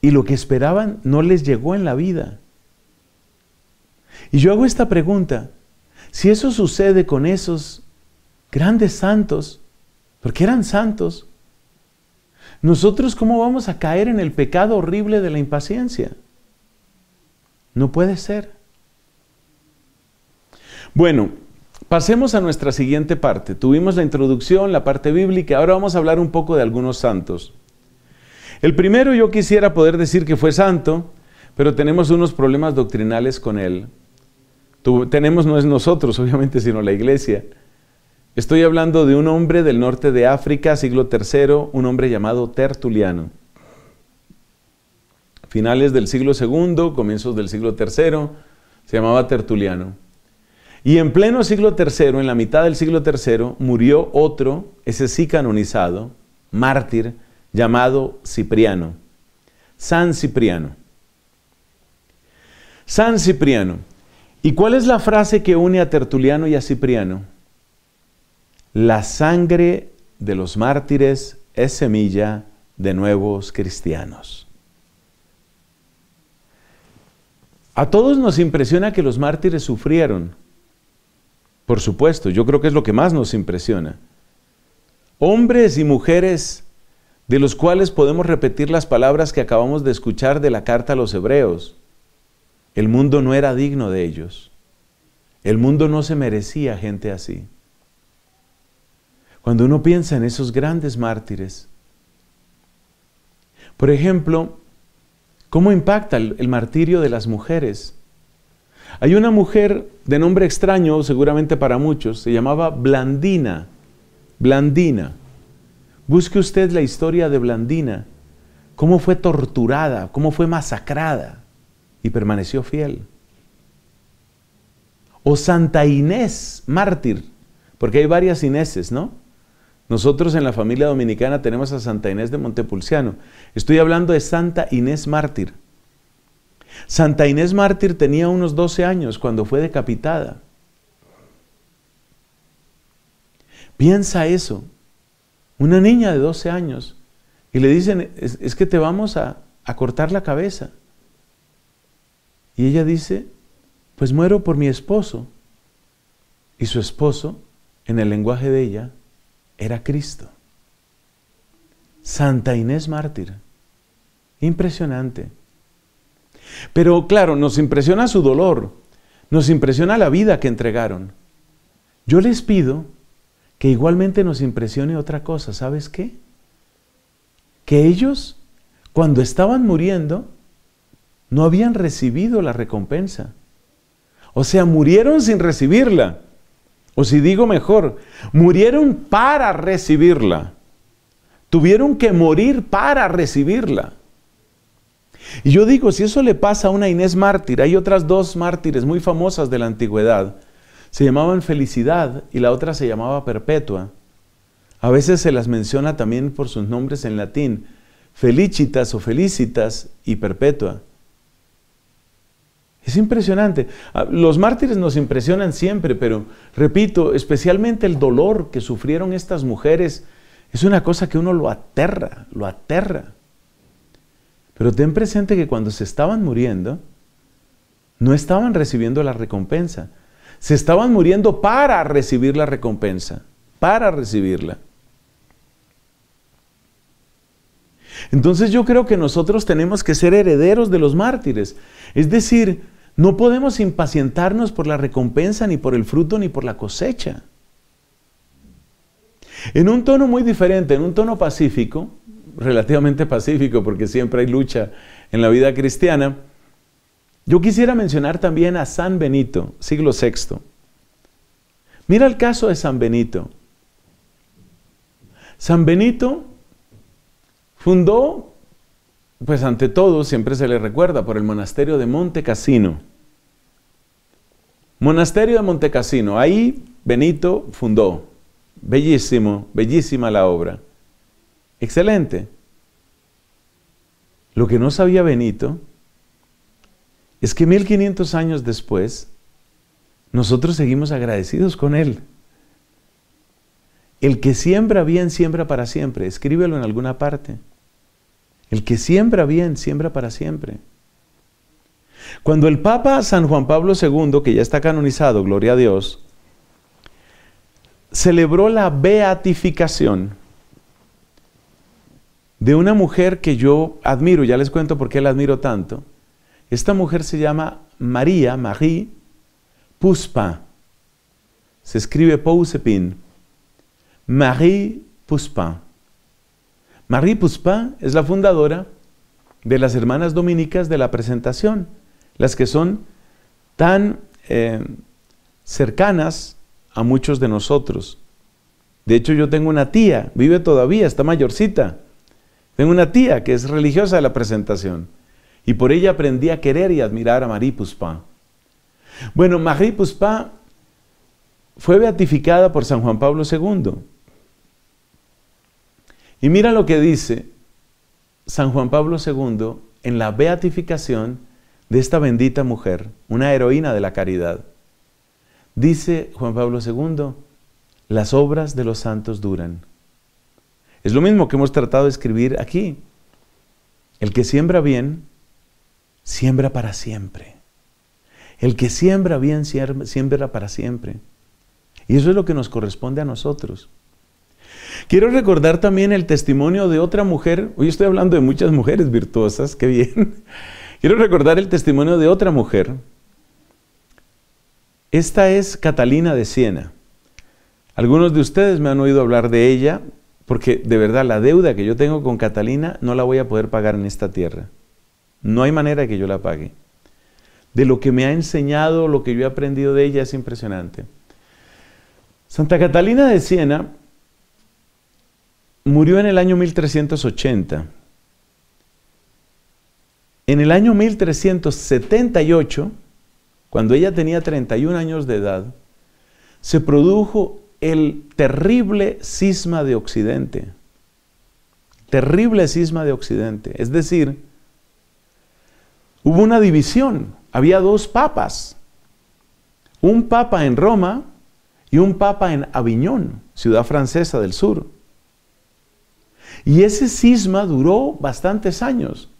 y lo que esperaban no les llegó en la vida. Y yo hago esta pregunta, si eso sucede con esos grandes santos, porque eran santos, nosotros cómo vamos a caer en el pecado horrible de la impaciencia? No puede ser. Bueno, pasemos a nuestra siguiente parte. Tuvimos la introducción, la parte bíblica, ahora vamos a hablar un poco de algunos santos. El primero yo quisiera poder decir que fue santo, pero tenemos unos problemas doctrinales con él tenemos no es nosotros, obviamente, sino la iglesia. Estoy hablando de un hombre del norte de África, siglo III, un hombre llamado Tertuliano. Finales del siglo II, comienzos del siglo III, se llamaba Tertuliano. Y en pleno siglo III, en la mitad del siglo III, murió otro, ese sí canonizado, mártir, llamado Cipriano. San Cipriano. San Cipriano ¿Y cuál es la frase que une a Tertuliano y a Cipriano? La sangre de los mártires es semilla de nuevos cristianos. A todos nos impresiona que los mártires sufrieron. Por supuesto, yo creo que es lo que más nos impresiona. Hombres y mujeres de los cuales podemos repetir las palabras que acabamos de escuchar de la carta a los hebreos el mundo no era digno de ellos. El mundo no se merecía gente así. Cuando uno piensa en esos grandes mártires, por ejemplo, ¿cómo impacta el, martirio de las mujeres? Hay una mujer de nombre extraño, seguramente para muchos, se llamaba Blandina. Blandina. Busque usted la historia de Blandina, cómo fue torturada, cómo fue masacrada y permaneció fiel. O Santa Inés, mártir, porque hay varias Ineses, ¿no? Nosotros en la familia dominicana tenemos a Santa Inés de Montepulciano. Estoy hablando de Santa Inés mártir. Santa Inés mártir tenía unos 12 años cuando fue decapitada. Piensa eso. Una niña de 12 años y le dicen, es, que te vamos a, a cortar la cabeza. Y ella dice, pues muero por mi esposo. Y su esposo, en el lenguaje de ella, era Cristo. Santa Inés mártir. Impresionante. Pero claro, nos impresiona su dolor, nos impresiona la vida que entregaron. Yo les pido que igualmente nos impresione otra cosa, ¿sabes qué? Que ellos, cuando estaban muriendo, no habían recibido la recompensa. O sea, murieron sin recibirla. O si digo mejor, murieron para recibirla. Tuvieron que morir para recibirla. Y yo digo, si eso le pasa a una Inés mártir, hay otras dos mártires muy famosas de la antigüedad. Se llamaban Felicidad y la otra se llamaba Perpetua. A veces se las menciona también por sus nombres en latín, Felicitas o Felicitas y Perpetua. Es impresionante. Ah, los mártires nos impresionan siempre, pero repito, especialmente el dolor que sufrieron estas mujeres es una cosa que uno lo aterra, lo aterra. Pero ten presente que cuando se estaban muriendo, no estaban recibiendo la recompensa. Se estaban muriendo para recibir la recompensa, para recibirla. Entonces yo creo que nosotros tenemos que ser herederos de los mártires. Es decir, no podemos impacientarnos por la recompensa, ni por el fruto, ni por la cosecha. En un tono muy diferente, en un tono pacífico, relativamente pacífico, porque siempre hay lucha en la vida cristiana, yo quisiera mencionar también a San Benito, siglo VI. Mira el caso de San Benito. San Benito fundó pues ante todo siempre se le recuerda por el monasterio de Monte Cassino. Monasterio de Monte ahí Benito fundó. Bellísimo, bellísima la obra. Excelente. Lo que no sabía Benito es que 1500 años después, nosotros seguimos agradecidos con él. El que siembra bien, siembra para siempre. Escríbelo en alguna parte. El que siembra bien, siembra para siempre. Cuando el Papa San Juan Pablo II, que ya está canonizado, gloria a Dios, celebró la beatificación de una mujer que yo admiro, ya les cuento por qué la admiro tanto. Esta mujer se llama María, Marie Puspa. Se escribe Pousepin. Marie Puspa. Marie Puspa es la fundadora de las hermanas dominicas de la presentación, las que son tan eh, cercanas a muchos de nosotros. De hecho, yo tengo una tía, vive todavía, está mayorcita. Tengo una tía que es religiosa de la presentación y por ella aprendí a querer y admirar a Marie Puspa. Bueno, Marie Puspa fue beatificada por San Juan Pablo II y mira lo que dice San Juan Pablo II en la beatificación de esta bendita mujer, una heroína de la caridad. Dice Juan Pablo II, las obras de los santos duran. Es lo mismo que hemos tratado de escribir aquí. El que siembra bien, siembra para siempre. El que siembra bien, siembra para siempre. Y eso es lo que nos corresponde a nosotros. Quiero recordar también el testimonio de otra mujer. Hoy estoy hablando de muchas mujeres virtuosas, qué bien. *laughs* Quiero recordar el testimonio de otra mujer. Esta es Catalina de Siena. Algunos de ustedes me han oído hablar de ella porque de verdad la deuda que yo tengo con Catalina no la voy a poder pagar en esta tierra. No hay manera que yo la pague. De lo que me ha enseñado, lo que yo he aprendido de ella es impresionante. Santa Catalina de Siena murió en el año 1380. En el año 1378, cuando ella tenía 31 años de edad, se produjo el terrible cisma de Occidente. Terrible cisma de Occidente. Es decir, hubo una división. Había dos papas. Un papa en Roma y un papa en Aviñón, ciudad francesa del sur. Y ese cisma duró bastantes años.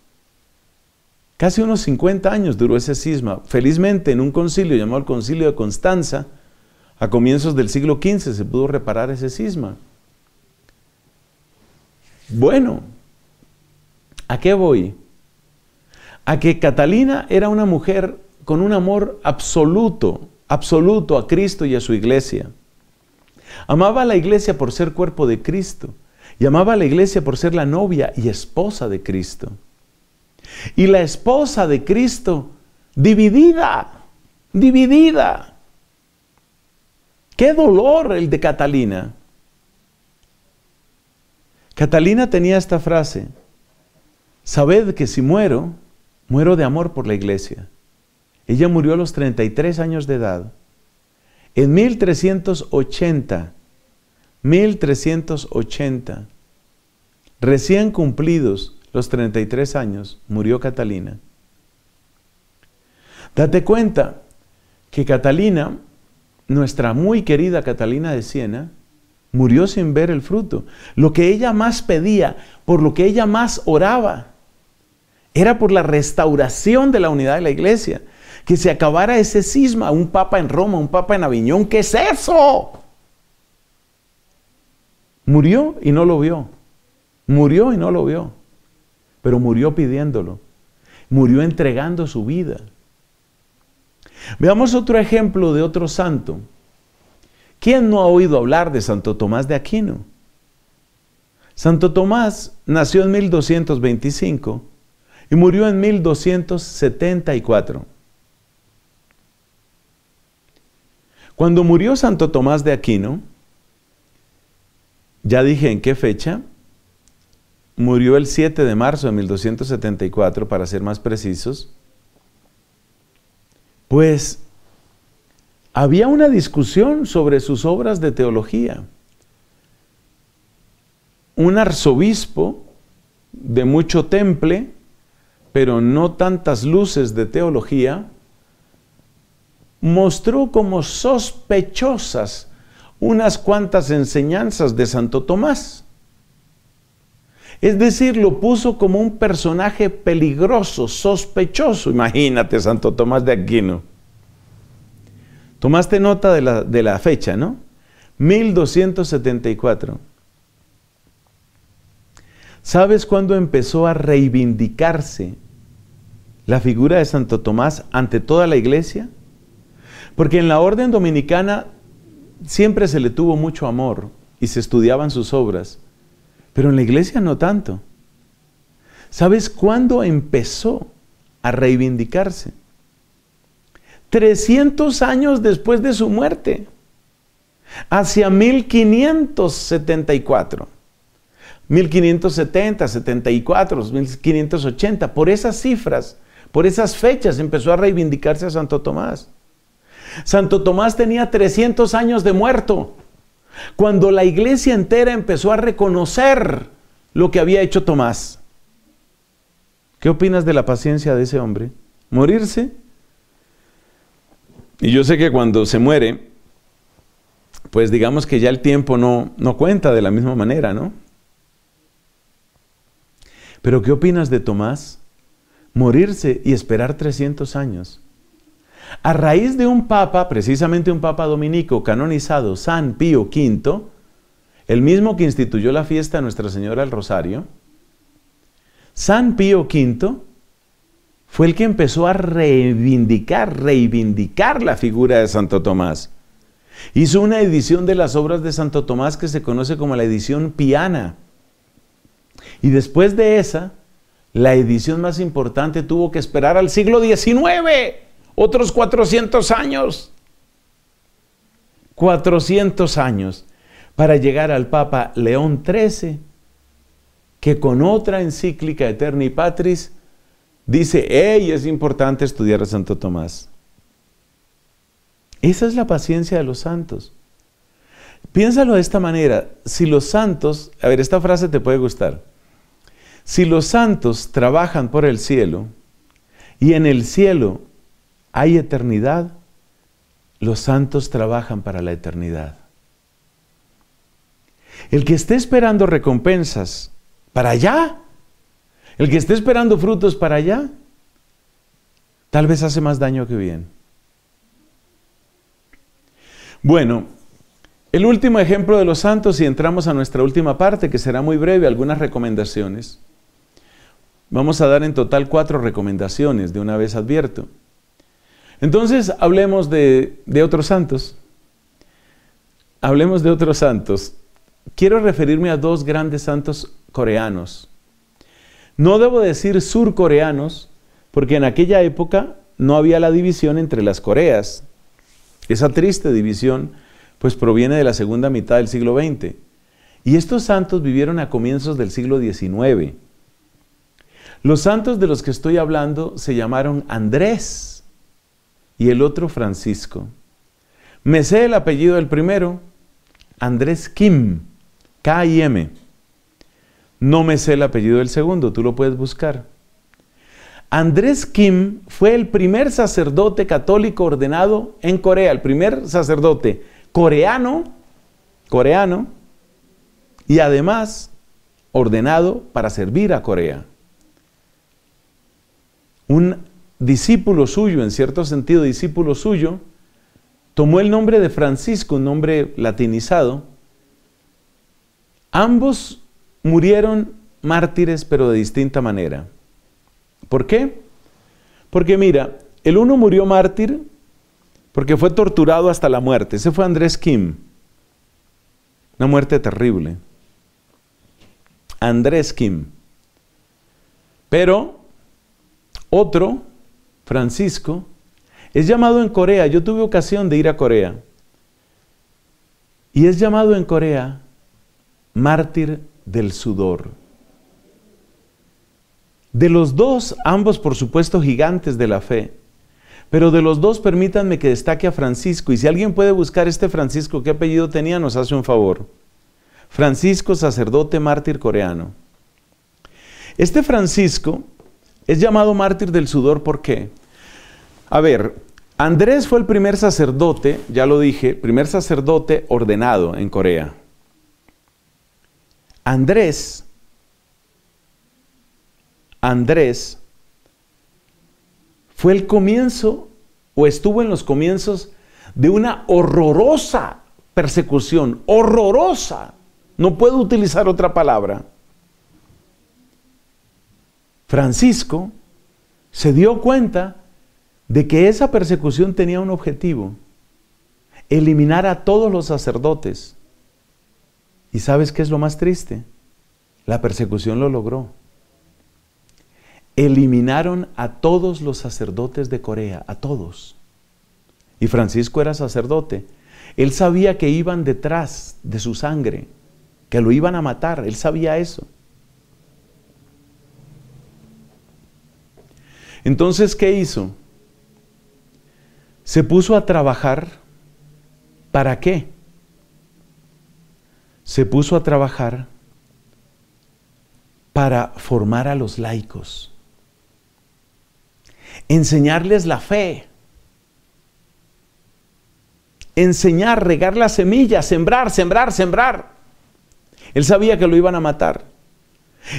Casi unos 50 años duró ese cisma. Felizmente, en un concilio llamado el Concilio de Constanza, a comienzos del siglo XV se pudo reparar ese cisma. Bueno, ¿a qué voy? A que Catalina era una mujer con un amor absoluto, absoluto a Cristo y a su iglesia. Amaba a la iglesia por ser cuerpo de Cristo llamaba a la iglesia por ser la novia y esposa de Cristo. Y la esposa de Cristo dividida, dividida. Qué dolor el de Catalina. Catalina tenía esta frase, sabed que si muero, muero de amor por la iglesia. Ella murió a los 33 años de edad. En 1380 1380, recién cumplidos los 33 años, murió Catalina. Date cuenta que Catalina, nuestra muy querida Catalina de Siena, murió sin ver el fruto. Lo que ella más pedía, por lo que ella más oraba, era por la restauración de la unidad de la iglesia. Que se acabara ese cisma, un papa en Roma, un papa en Aviñón, ¿qué es eso? Murió y no lo vio. Murió y no lo vio. Pero murió pidiéndolo. Murió entregando su vida. Veamos otro ejemplo de otro santo. ¿Quién no ha oído hablar de Santo Tomás de Aquino? Santo Tomás nació en 1225 y murió en 1274. Cuando murió Santo Tomás de Aquino, ya dije en qué fecha. Murió el 7 de marzo de 1274, para ser más precisos. Pues había una discusión sobre sus obras de teología. Un arzobispo de mucho temple, pero no tantas luces de teología, mostró como sospechosas unas cuantas enseñanzas de Santo Tomás. Es decir, lo puso como un personaje peligroso, sospechoso. Imagínate, Santo Tomás de Aquino. Tomaste nota de la, fecha, ¿no? 1274. ¿Sabes cuándo empezó a reivindicarse la figura de Santo Tomás ante toda la iglesia? Porque en la orden dominicana siempre se le tuvo mucho amor y se estudiaban sus obras, pero en la iglesia no tanto. ¿Sabes cuándo empezó a reivindicarse? 300 años después de su muerte, hacia 1574. 1570, 74, 1580, por esas cifras, por esas fechas empezó a reivindicarse a Santo Tomás. Santo Tomás tenía 300 años de muerto. Cuando la iglesia entera empezó a reconocer lo que había hecho Tomás. ¿Qué opinas de la paciencia de ese hombre? ¿Morirse? Y yo sé que cuando se muere, pues digamos que ya el tiempo no, no cuenta de la misma manera, ¿no? Pero ¿qué opinas de Tomás? Morirse y esperar 300 años. A raíz de un papa, precisamente un papa dominico canonizado, San Pío V, el mismo que instituyó la fiesta de Nuestra Señora del Rosario, San Pío V fue el que empezó a reivindicar, reivindicar la figura de Santo Tomás. Hizo una edición de las obras de Santo Tomás que se conoce como la edición piana. Y después de esa, la edición más importante tuvo que esperar al siglo XIX otros 400 años. 400 años para llegar al Papa León XIII, que con otra encíclica Eterni Patris dice, ¡Ey, es importante estudiar a Santo Tomás. Esa es la paciencia de los santos. Piénsalo de esta manera, si los santos, a ver, esta frase te puede gustar, si los santos trabajan por el cielo y en el cielo hay eternidad, los santos trabajan para la eternidad. El que esté esperando recompensas para allá, el que esté esperando frutos para allá, tal vez hace más daño que bien. Bueno, el último ejemplo de los santos y entramos a nuestra última parte, que será muy breve, algunas recomendaciones. Vamos a dar en total cuatro recomendaciones, de una vez advierto. Entonces hablemos de, otros santos. Hablemos de otros santos. Quiero referirme a dos grandes santos coreanos. No debo decir surcoreanos, porque en aquella época no había la división entre las Coreas. Esa triste división pues proviene de la segunda mitad del siglo XX. Y estos santos vivieron a comienzos del siglo XIX. Los santos de los que estoy hablando se llamaron Andrés, y el otro Francisco. Me sé el apellido del primero, Andrés Kim, K-I-M. No me sé el apellido del segundo, tú lo puedes buscar. Andrés Kim fue el primer sacerdote católico ordenado en Corea, el primer sacerdote coreano, coreano, y además ordenado para servir a Corea. Un discípulo suyo, en cierto sentido discípulo suyo, tomó el nombre de Francisco, un nombre latinizado. Ambos murieron mártires, pero de distinta manera. ¿Por qué? Porque mira, el uno murió mártir porque fue torturado hasta la muerte. Ese fue Andrés Kim. Una muerte terrible. Andrés Kim. Pero otro Francisco, es llamado en Corea. Yo tuve ocasión de ir a Corea. Y es llamado en Corea mártir del sudor. De los dos, ambos por supuesto gigantes de la fe, pero de los dos permítanme que destaque a Francisco. Y si alguien puede buscar este Francisco, qué apellido tenía, nos hace un favor. Francisco, sacerdote mártir coreano. Este Francisco es llamado mártir del sudor porque, a ver, Andrés fue el primer sacerdote, ya lo dije, primer sacerdote ordenado en Corea. Andrés, Andrés fue el comienzo o estuvo en los comienzos de una horrorosa persecución, horrorosa. No puedo utilizar otra palabra Francisco se dio cuenta de que esa persecución tenía un objetivo, eliminar a todos los sacerdotes. ¿Y sabes qué es lo más triste? La persecución lo logró. Eliminaron a todos los sacerdotes de Corea, a todos. Y Francisco era sacerdote. Él sabía que iban detrás de su sangre, que lo iban a matar, él sabía eso. Entonces, ¿qué hizo? Se puso a trabajar. ¿Para qué? Se puso a trabajar para formar a los laicos, enseñarles la fe, enseñar, regar las semillas, sembrar, sembrar, sembrar. Él sabía que lo iban a matar.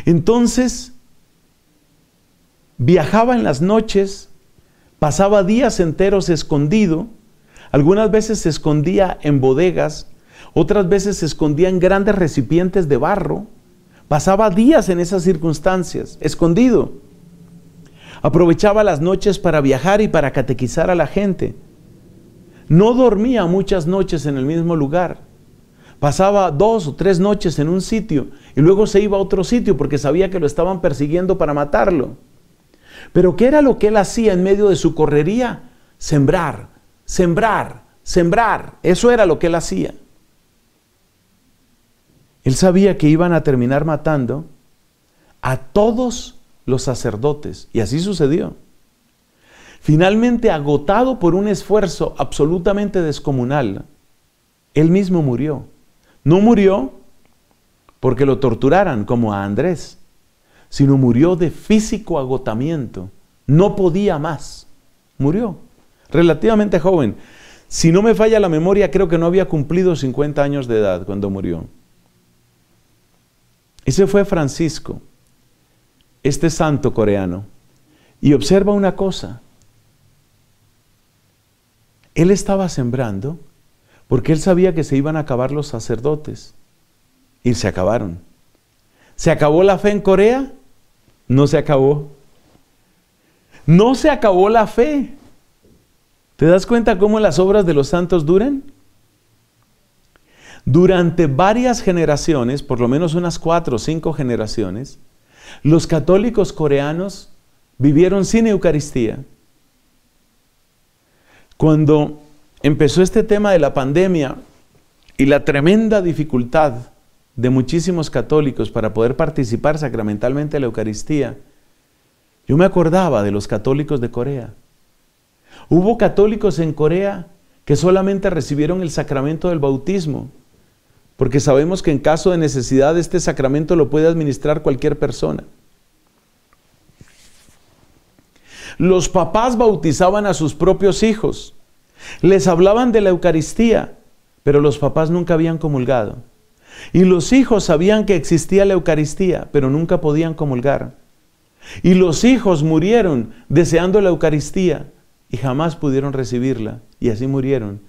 Entonces, Viajaba en las noches, pasaba días enteros escondido, algunas veces se escondía en bodegas, otras veces se escondía en grandes recipientes de barro, pasaba días en esas circunstancias, escondido. Aprovechaba las noches para viajar y para catequizar a la gente. No dormía muchas noches en el mismo lugar. Pasaba dos o tres noches en un sitio y luego se iba a otro sitio porque sabía que lo estaban persiguiendo para matarlo. Pero ¿qué era lo que él hacía en medio de su correría? Sembrar, sembrar, sembrar. Eso era lo que él hacía. Él sabía que iban a terminar matando a todos los sacerdotes. Y así sucedió. Finalmente, agotado por un esfuerzo absolutamente descomunal, él mismo murió. No murió porque lo torturaran como a Andrés sino murió de físico agotamiento. No podía más. Murió. Relativamente joven. Si no me falla la memoria, creo que no había cumplido 50 años de edad cuando murió. Ese fue Francisco, este santo coreano. Y observa una cosa. Él estaba sembrando porque él sabía que se iban a acabar los sacerdotes. Y se acabaron. ¿Se acabó la fe en Corea? no se acabó. No se acabó la fe. ¿Te das cuenta cómo las obras de los santos duran? Durante varias generaciones, por lo menos unas cuatro o cinco generaciones, los católicos coreanos vivieron sin Eucaristía. Cuando empezó este tema de la pandemia y la tremenda dificultad de muchísimos católicos para poder participar sacramentalmente de la Eucaristía, yo me acordaba de los católicos de Corea. Hubo católicos en Corea que solamente recibieron el sacramento del bautismo, porque sabemos que en caso de necesidad este sacramento lo puede administrar cualquier persona. Los papás bautizaban a sus propios hijos, les hablaban de la Eucaristía, pero los papás nunca habían comulgado. Y los hijos sabían que existía la Eucaristía, pero nunca podían comulgar. Y los hijos murieron deseando la Eucaristía y jamás pudieron recibirla, y así murieron.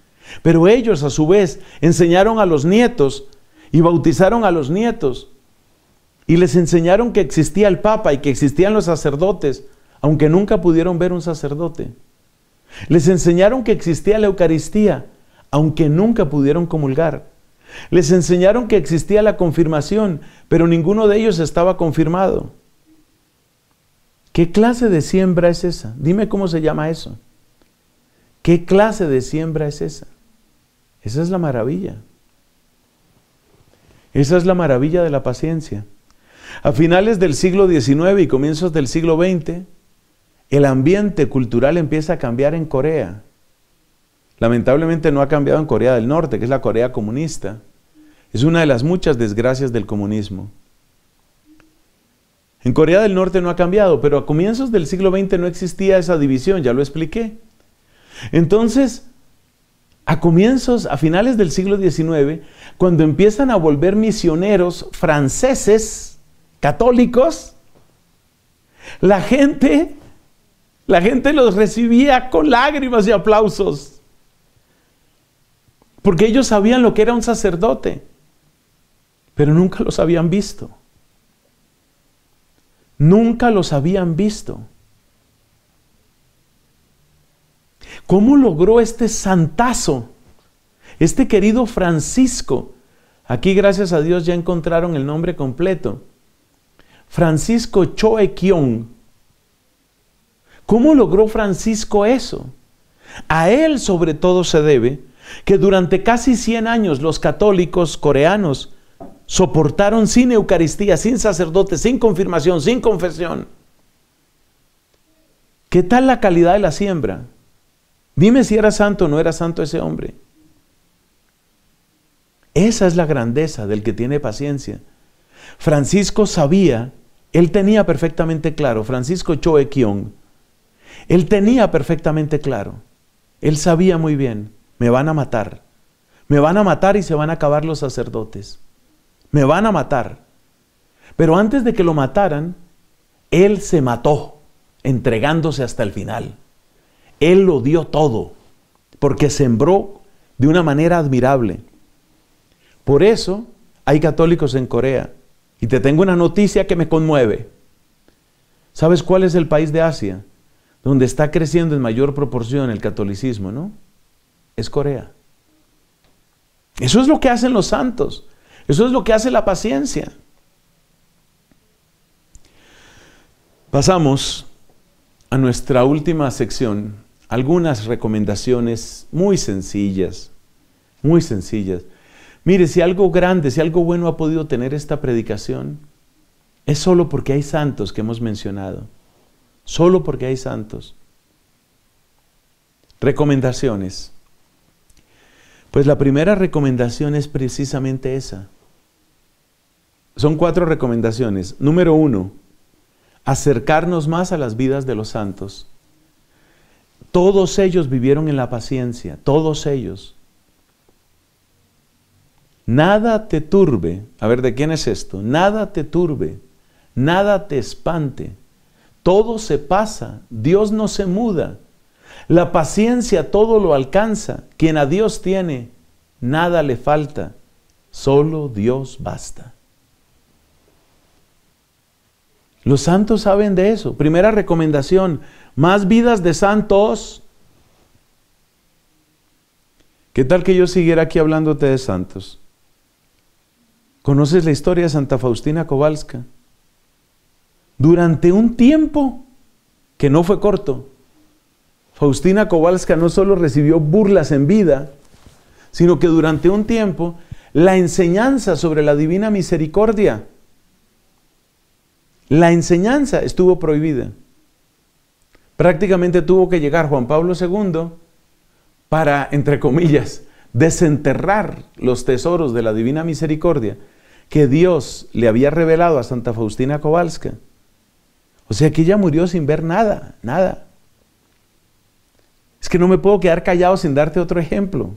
Pero ellos a su vez enseñaron a los nietos y bautizaron a los nietos y les enseñaron que existía el Papa y que existían los sacerdotes, aunque nunca pudieron ver un sacerdote. Les enseñaron que existía la Eucaristía, aunque nunca pudieron comulgar. Les enseñaron que existía la confirmación, pero ninguno de ellos estaba confirmado. ¿Qué clase de siembra es esa? Dime cómo se llama eso. ¿Qué clase de siembra es esa? Esa es la maravilla. Esa es la maravilla de la paciencia. A finales del siglo XIX y comienzos del siglo XX, el ambiente cultural empieza a cambiar en Corea. Lamentablemente no ha cambiado en Corea del Norte, que es la Corea comunista. Es una de las muchas desgracias del comunismo. En Corea del Norte no ha cambiado, pero a comienzos del siglo XX no existía esa división, ya lo expliqué. Entonces, a comienzos, a finales del siglo XIX, cuando empiezan a volver misioneros franceses, católicos, la gente, la gente los recibía con lágrimas y aplausos. Porque ellos sabían lo que era un sacerdote, pero nunca los habían visto. Nunca los habían visto. ¿Cómo logró este santazo, este querido Francisco? Aquí gracias a Dios ya encontraron el nombre completo. Francisco Choequion. ¿Cómo logró Francisco eso? A él sobre todo se debe que durante casi 100 años los católicos coreanos soportaron sin Eucaristía, sin sacerdote, sin confirmación, sin confesión. ¿Qué tal la calidad de la siembra? Dime si era santo o no era santo ese hombre. Esa es la grandeza del que tiene paciencia. Francisco sabía, él tenía perfectamente claro, Francisco Choe Kion, él tenía perfectamente claro, él sabía muy bien me van a matar. Me van a matar y se van a acabar los sacerdotes. Me van a matar. Pero antes de que lo mataran, él se mató, entregándose hasta el final. Él lo dio todo, porque sembró de una manera admirable. Por eso hay católicos en Corea. Y te tengo una noticia que me conmueve. ¿Sabes cuál es el país de Asia? Donde está creciendo en mayor proporción el catolicismo, ¿no? es Corea. Eso es lo que hacen los santos. Eso es lo que hace la paciencia. Pasamos a nuestra última sección. Algunas recomendaciones muy sencillas, muy sencillas. Mire, si algo grande, si algo bueno ha podido tener esta predicación, es solo porque hay santos que hemos mencionado. Solo porque hay santos. Recomendaciones. Pues la primera recomendación es precisamente esa. Son cuatro recomendaciones. Número uno, acercarnos más a las vidas de los santos. Todos ellos vivieron en la paciencia, todos ellos. Nada te turbe, a ver, ¿de quién es esto? Nada te turbe, nada te espante. Todo se pasa, Dios no se muda. La paciencia todo lo alcanza. Quien a Dios tiene, nada le falta. Solo Dios basta. Los santos saben de eso. Primera recomendación, más vidas de santos. ¿Qué tal que yo siguiera aquí hablándote de santos? ¿Conoces la historia de Santa Faustina Kowalska? Durante un tiempo que no fue corto, Faustina Kowalska no solo recibió burlas en vida, sino que durante un tiempo la enseñanza sobre la divina misericordia, la enseñanza estuvo prohibida. Prácticamente tuvo que llegar Juan Pablo II para, entre comillas, desenterrar los tesoros de la divina misericordia que Dios le había revelado a Santa Faustina Kowalska. O sea que ella murió sin ver nada, nada. Es que no me puedo quedar callado sin darte otro ejemplo.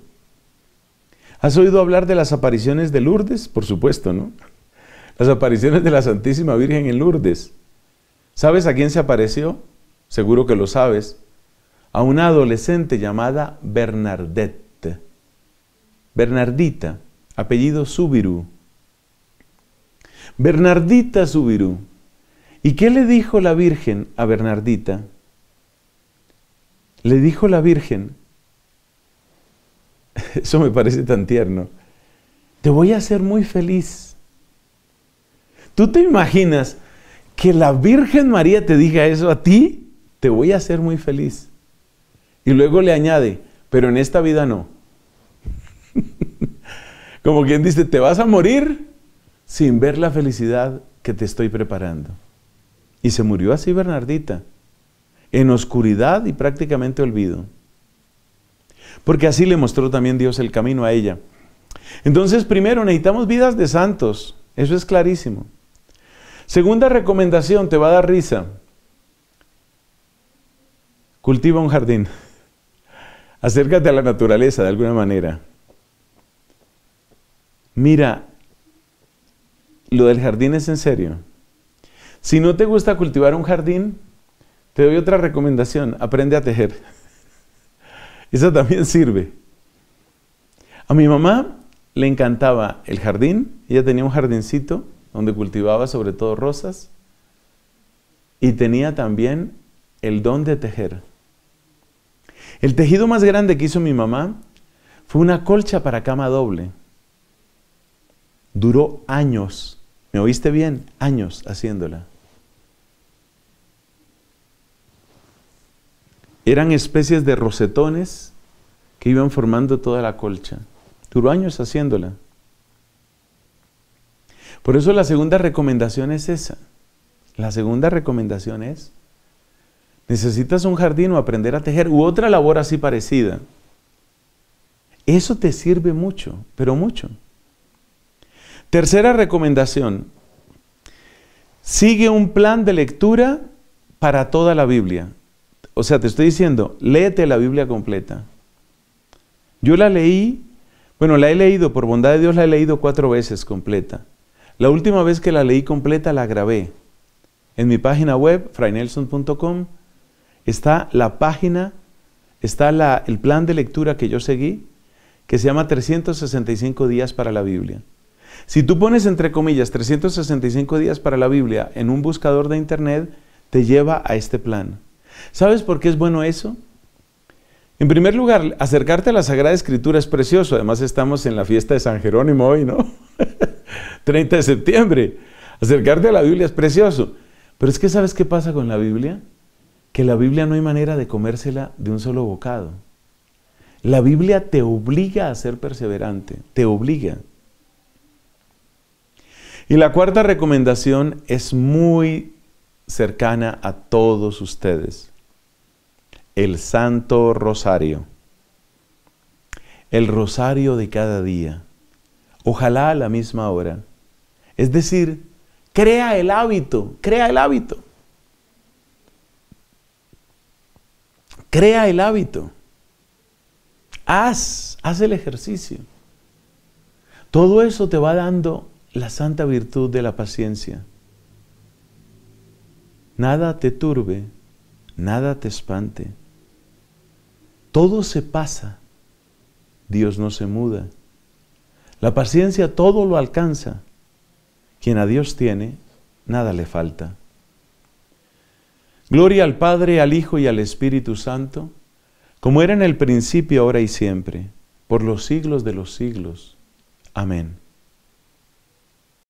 ¿Has oído hablar de las apariciones de Lourdes? Por supuesto, ¿no? Las apariciones de la Santísima Virgen en Lourdes. ¿Sabes a quién se apareció? Seguro que lo sabes. A una adolescente llamada Bernadette. Bernardita, apellido Subiru. Bernardita Subiru. ¿Y qué le dijo la Virgen a Bernardita? Le dijo la Virgen, *laughs* eso me parece tan tierno, te voy a hacer muy feliz. ¿Tú te imaginas que la Virgen María te diga eso a ti? Te voy a hacer muy feliz. Y luego le añade, pero en esta vida no. *laughs* Como quien dice, te vas a morir sin ver la felicidad que te estoy preparando. Y se murió así Bernardita en oscuridad y prácticamente olvido. Porque así le mostró también Dios el camino a ella. Entonces, primero, necesitamos vidas de santos. Eso es clarísimo. Segunda recomendación, te va a dar risa. Cultiva un jardín. *laughs* Acércate a la naturaleza de alguna manera. Mira, lo del jardín es en serio. Si no te gusta cultivar un jardín, te doy otra recomendación, aprende a tejer. eso también sirve. A mi mamá le encantaba el jardín, ella tenía un jardincito donde cultivaba sobre todo rosas y tenía también el don de tejer. El tejido más grande que hizo mi mamá fue una colcha para cama doble. Duró años, ¿me oíste bien? Años haciéndola. eran especies de rosetones que iban formando toda la colcha. Duró años haciéndola. Por eso la segunda recomendación es esa. La segunda recomendación es, necesitas un jardín o aprender a tejer u otra labor así parecida. Eso te sirve mucho, pero mucho. Tercera recomendación, sigue un plan de lectura para toda la Biblia. O sea, te estoy diciendo, léete la Biblia completa. Yo la leí, bueno, la he leído, por bondad de Dios la he leído cuatro veces completa. La última vez que la leí completa la grabé. En mi página web, frainelson.com, está la página, está el plan de lectura que yo seguí, que se llama 365 días para la Biblia. Si tú pones entre comillas 365 días para la Biblia en un buscador de internet, te lleva a este plan. ¿Sabes por qué es bueno eso? En primer lugar, acercarte a la Sagrada Escritura es precioso. Además estamos en la fiesta de San Jerónimo hoy, ¿no? 30 *laughs* de septiembre. Acercarte a la Biblia es precioso. Pero es que ¿sabes qué pasa con la Biblia? Que la Biblia no hay manera de comérsela de un solo bocado. La Biblia te obliga a ser perseverante, te obliga. Y la cuarta recomendación es muy cercana a todos ustedes, el Santo Rosario, el Rosario de cada día, ojalá a la misma hora. Es decir, crea el hábito, crea el hábito. Crea el hábito. Haz, haz el ejercicio. Todo eso te va dando la santa virtud de la paciencia nada te turbe, nada te espante. Todo se pasa, Dios no se muda. La paciencia todo lo alcanza. Quien a Dios tiene, nada le falta. Gloria al Padre, al Hijo y al Espíritu Santo, como era en el principio, ahora y siempre, por los siglos de los siglos. Amén.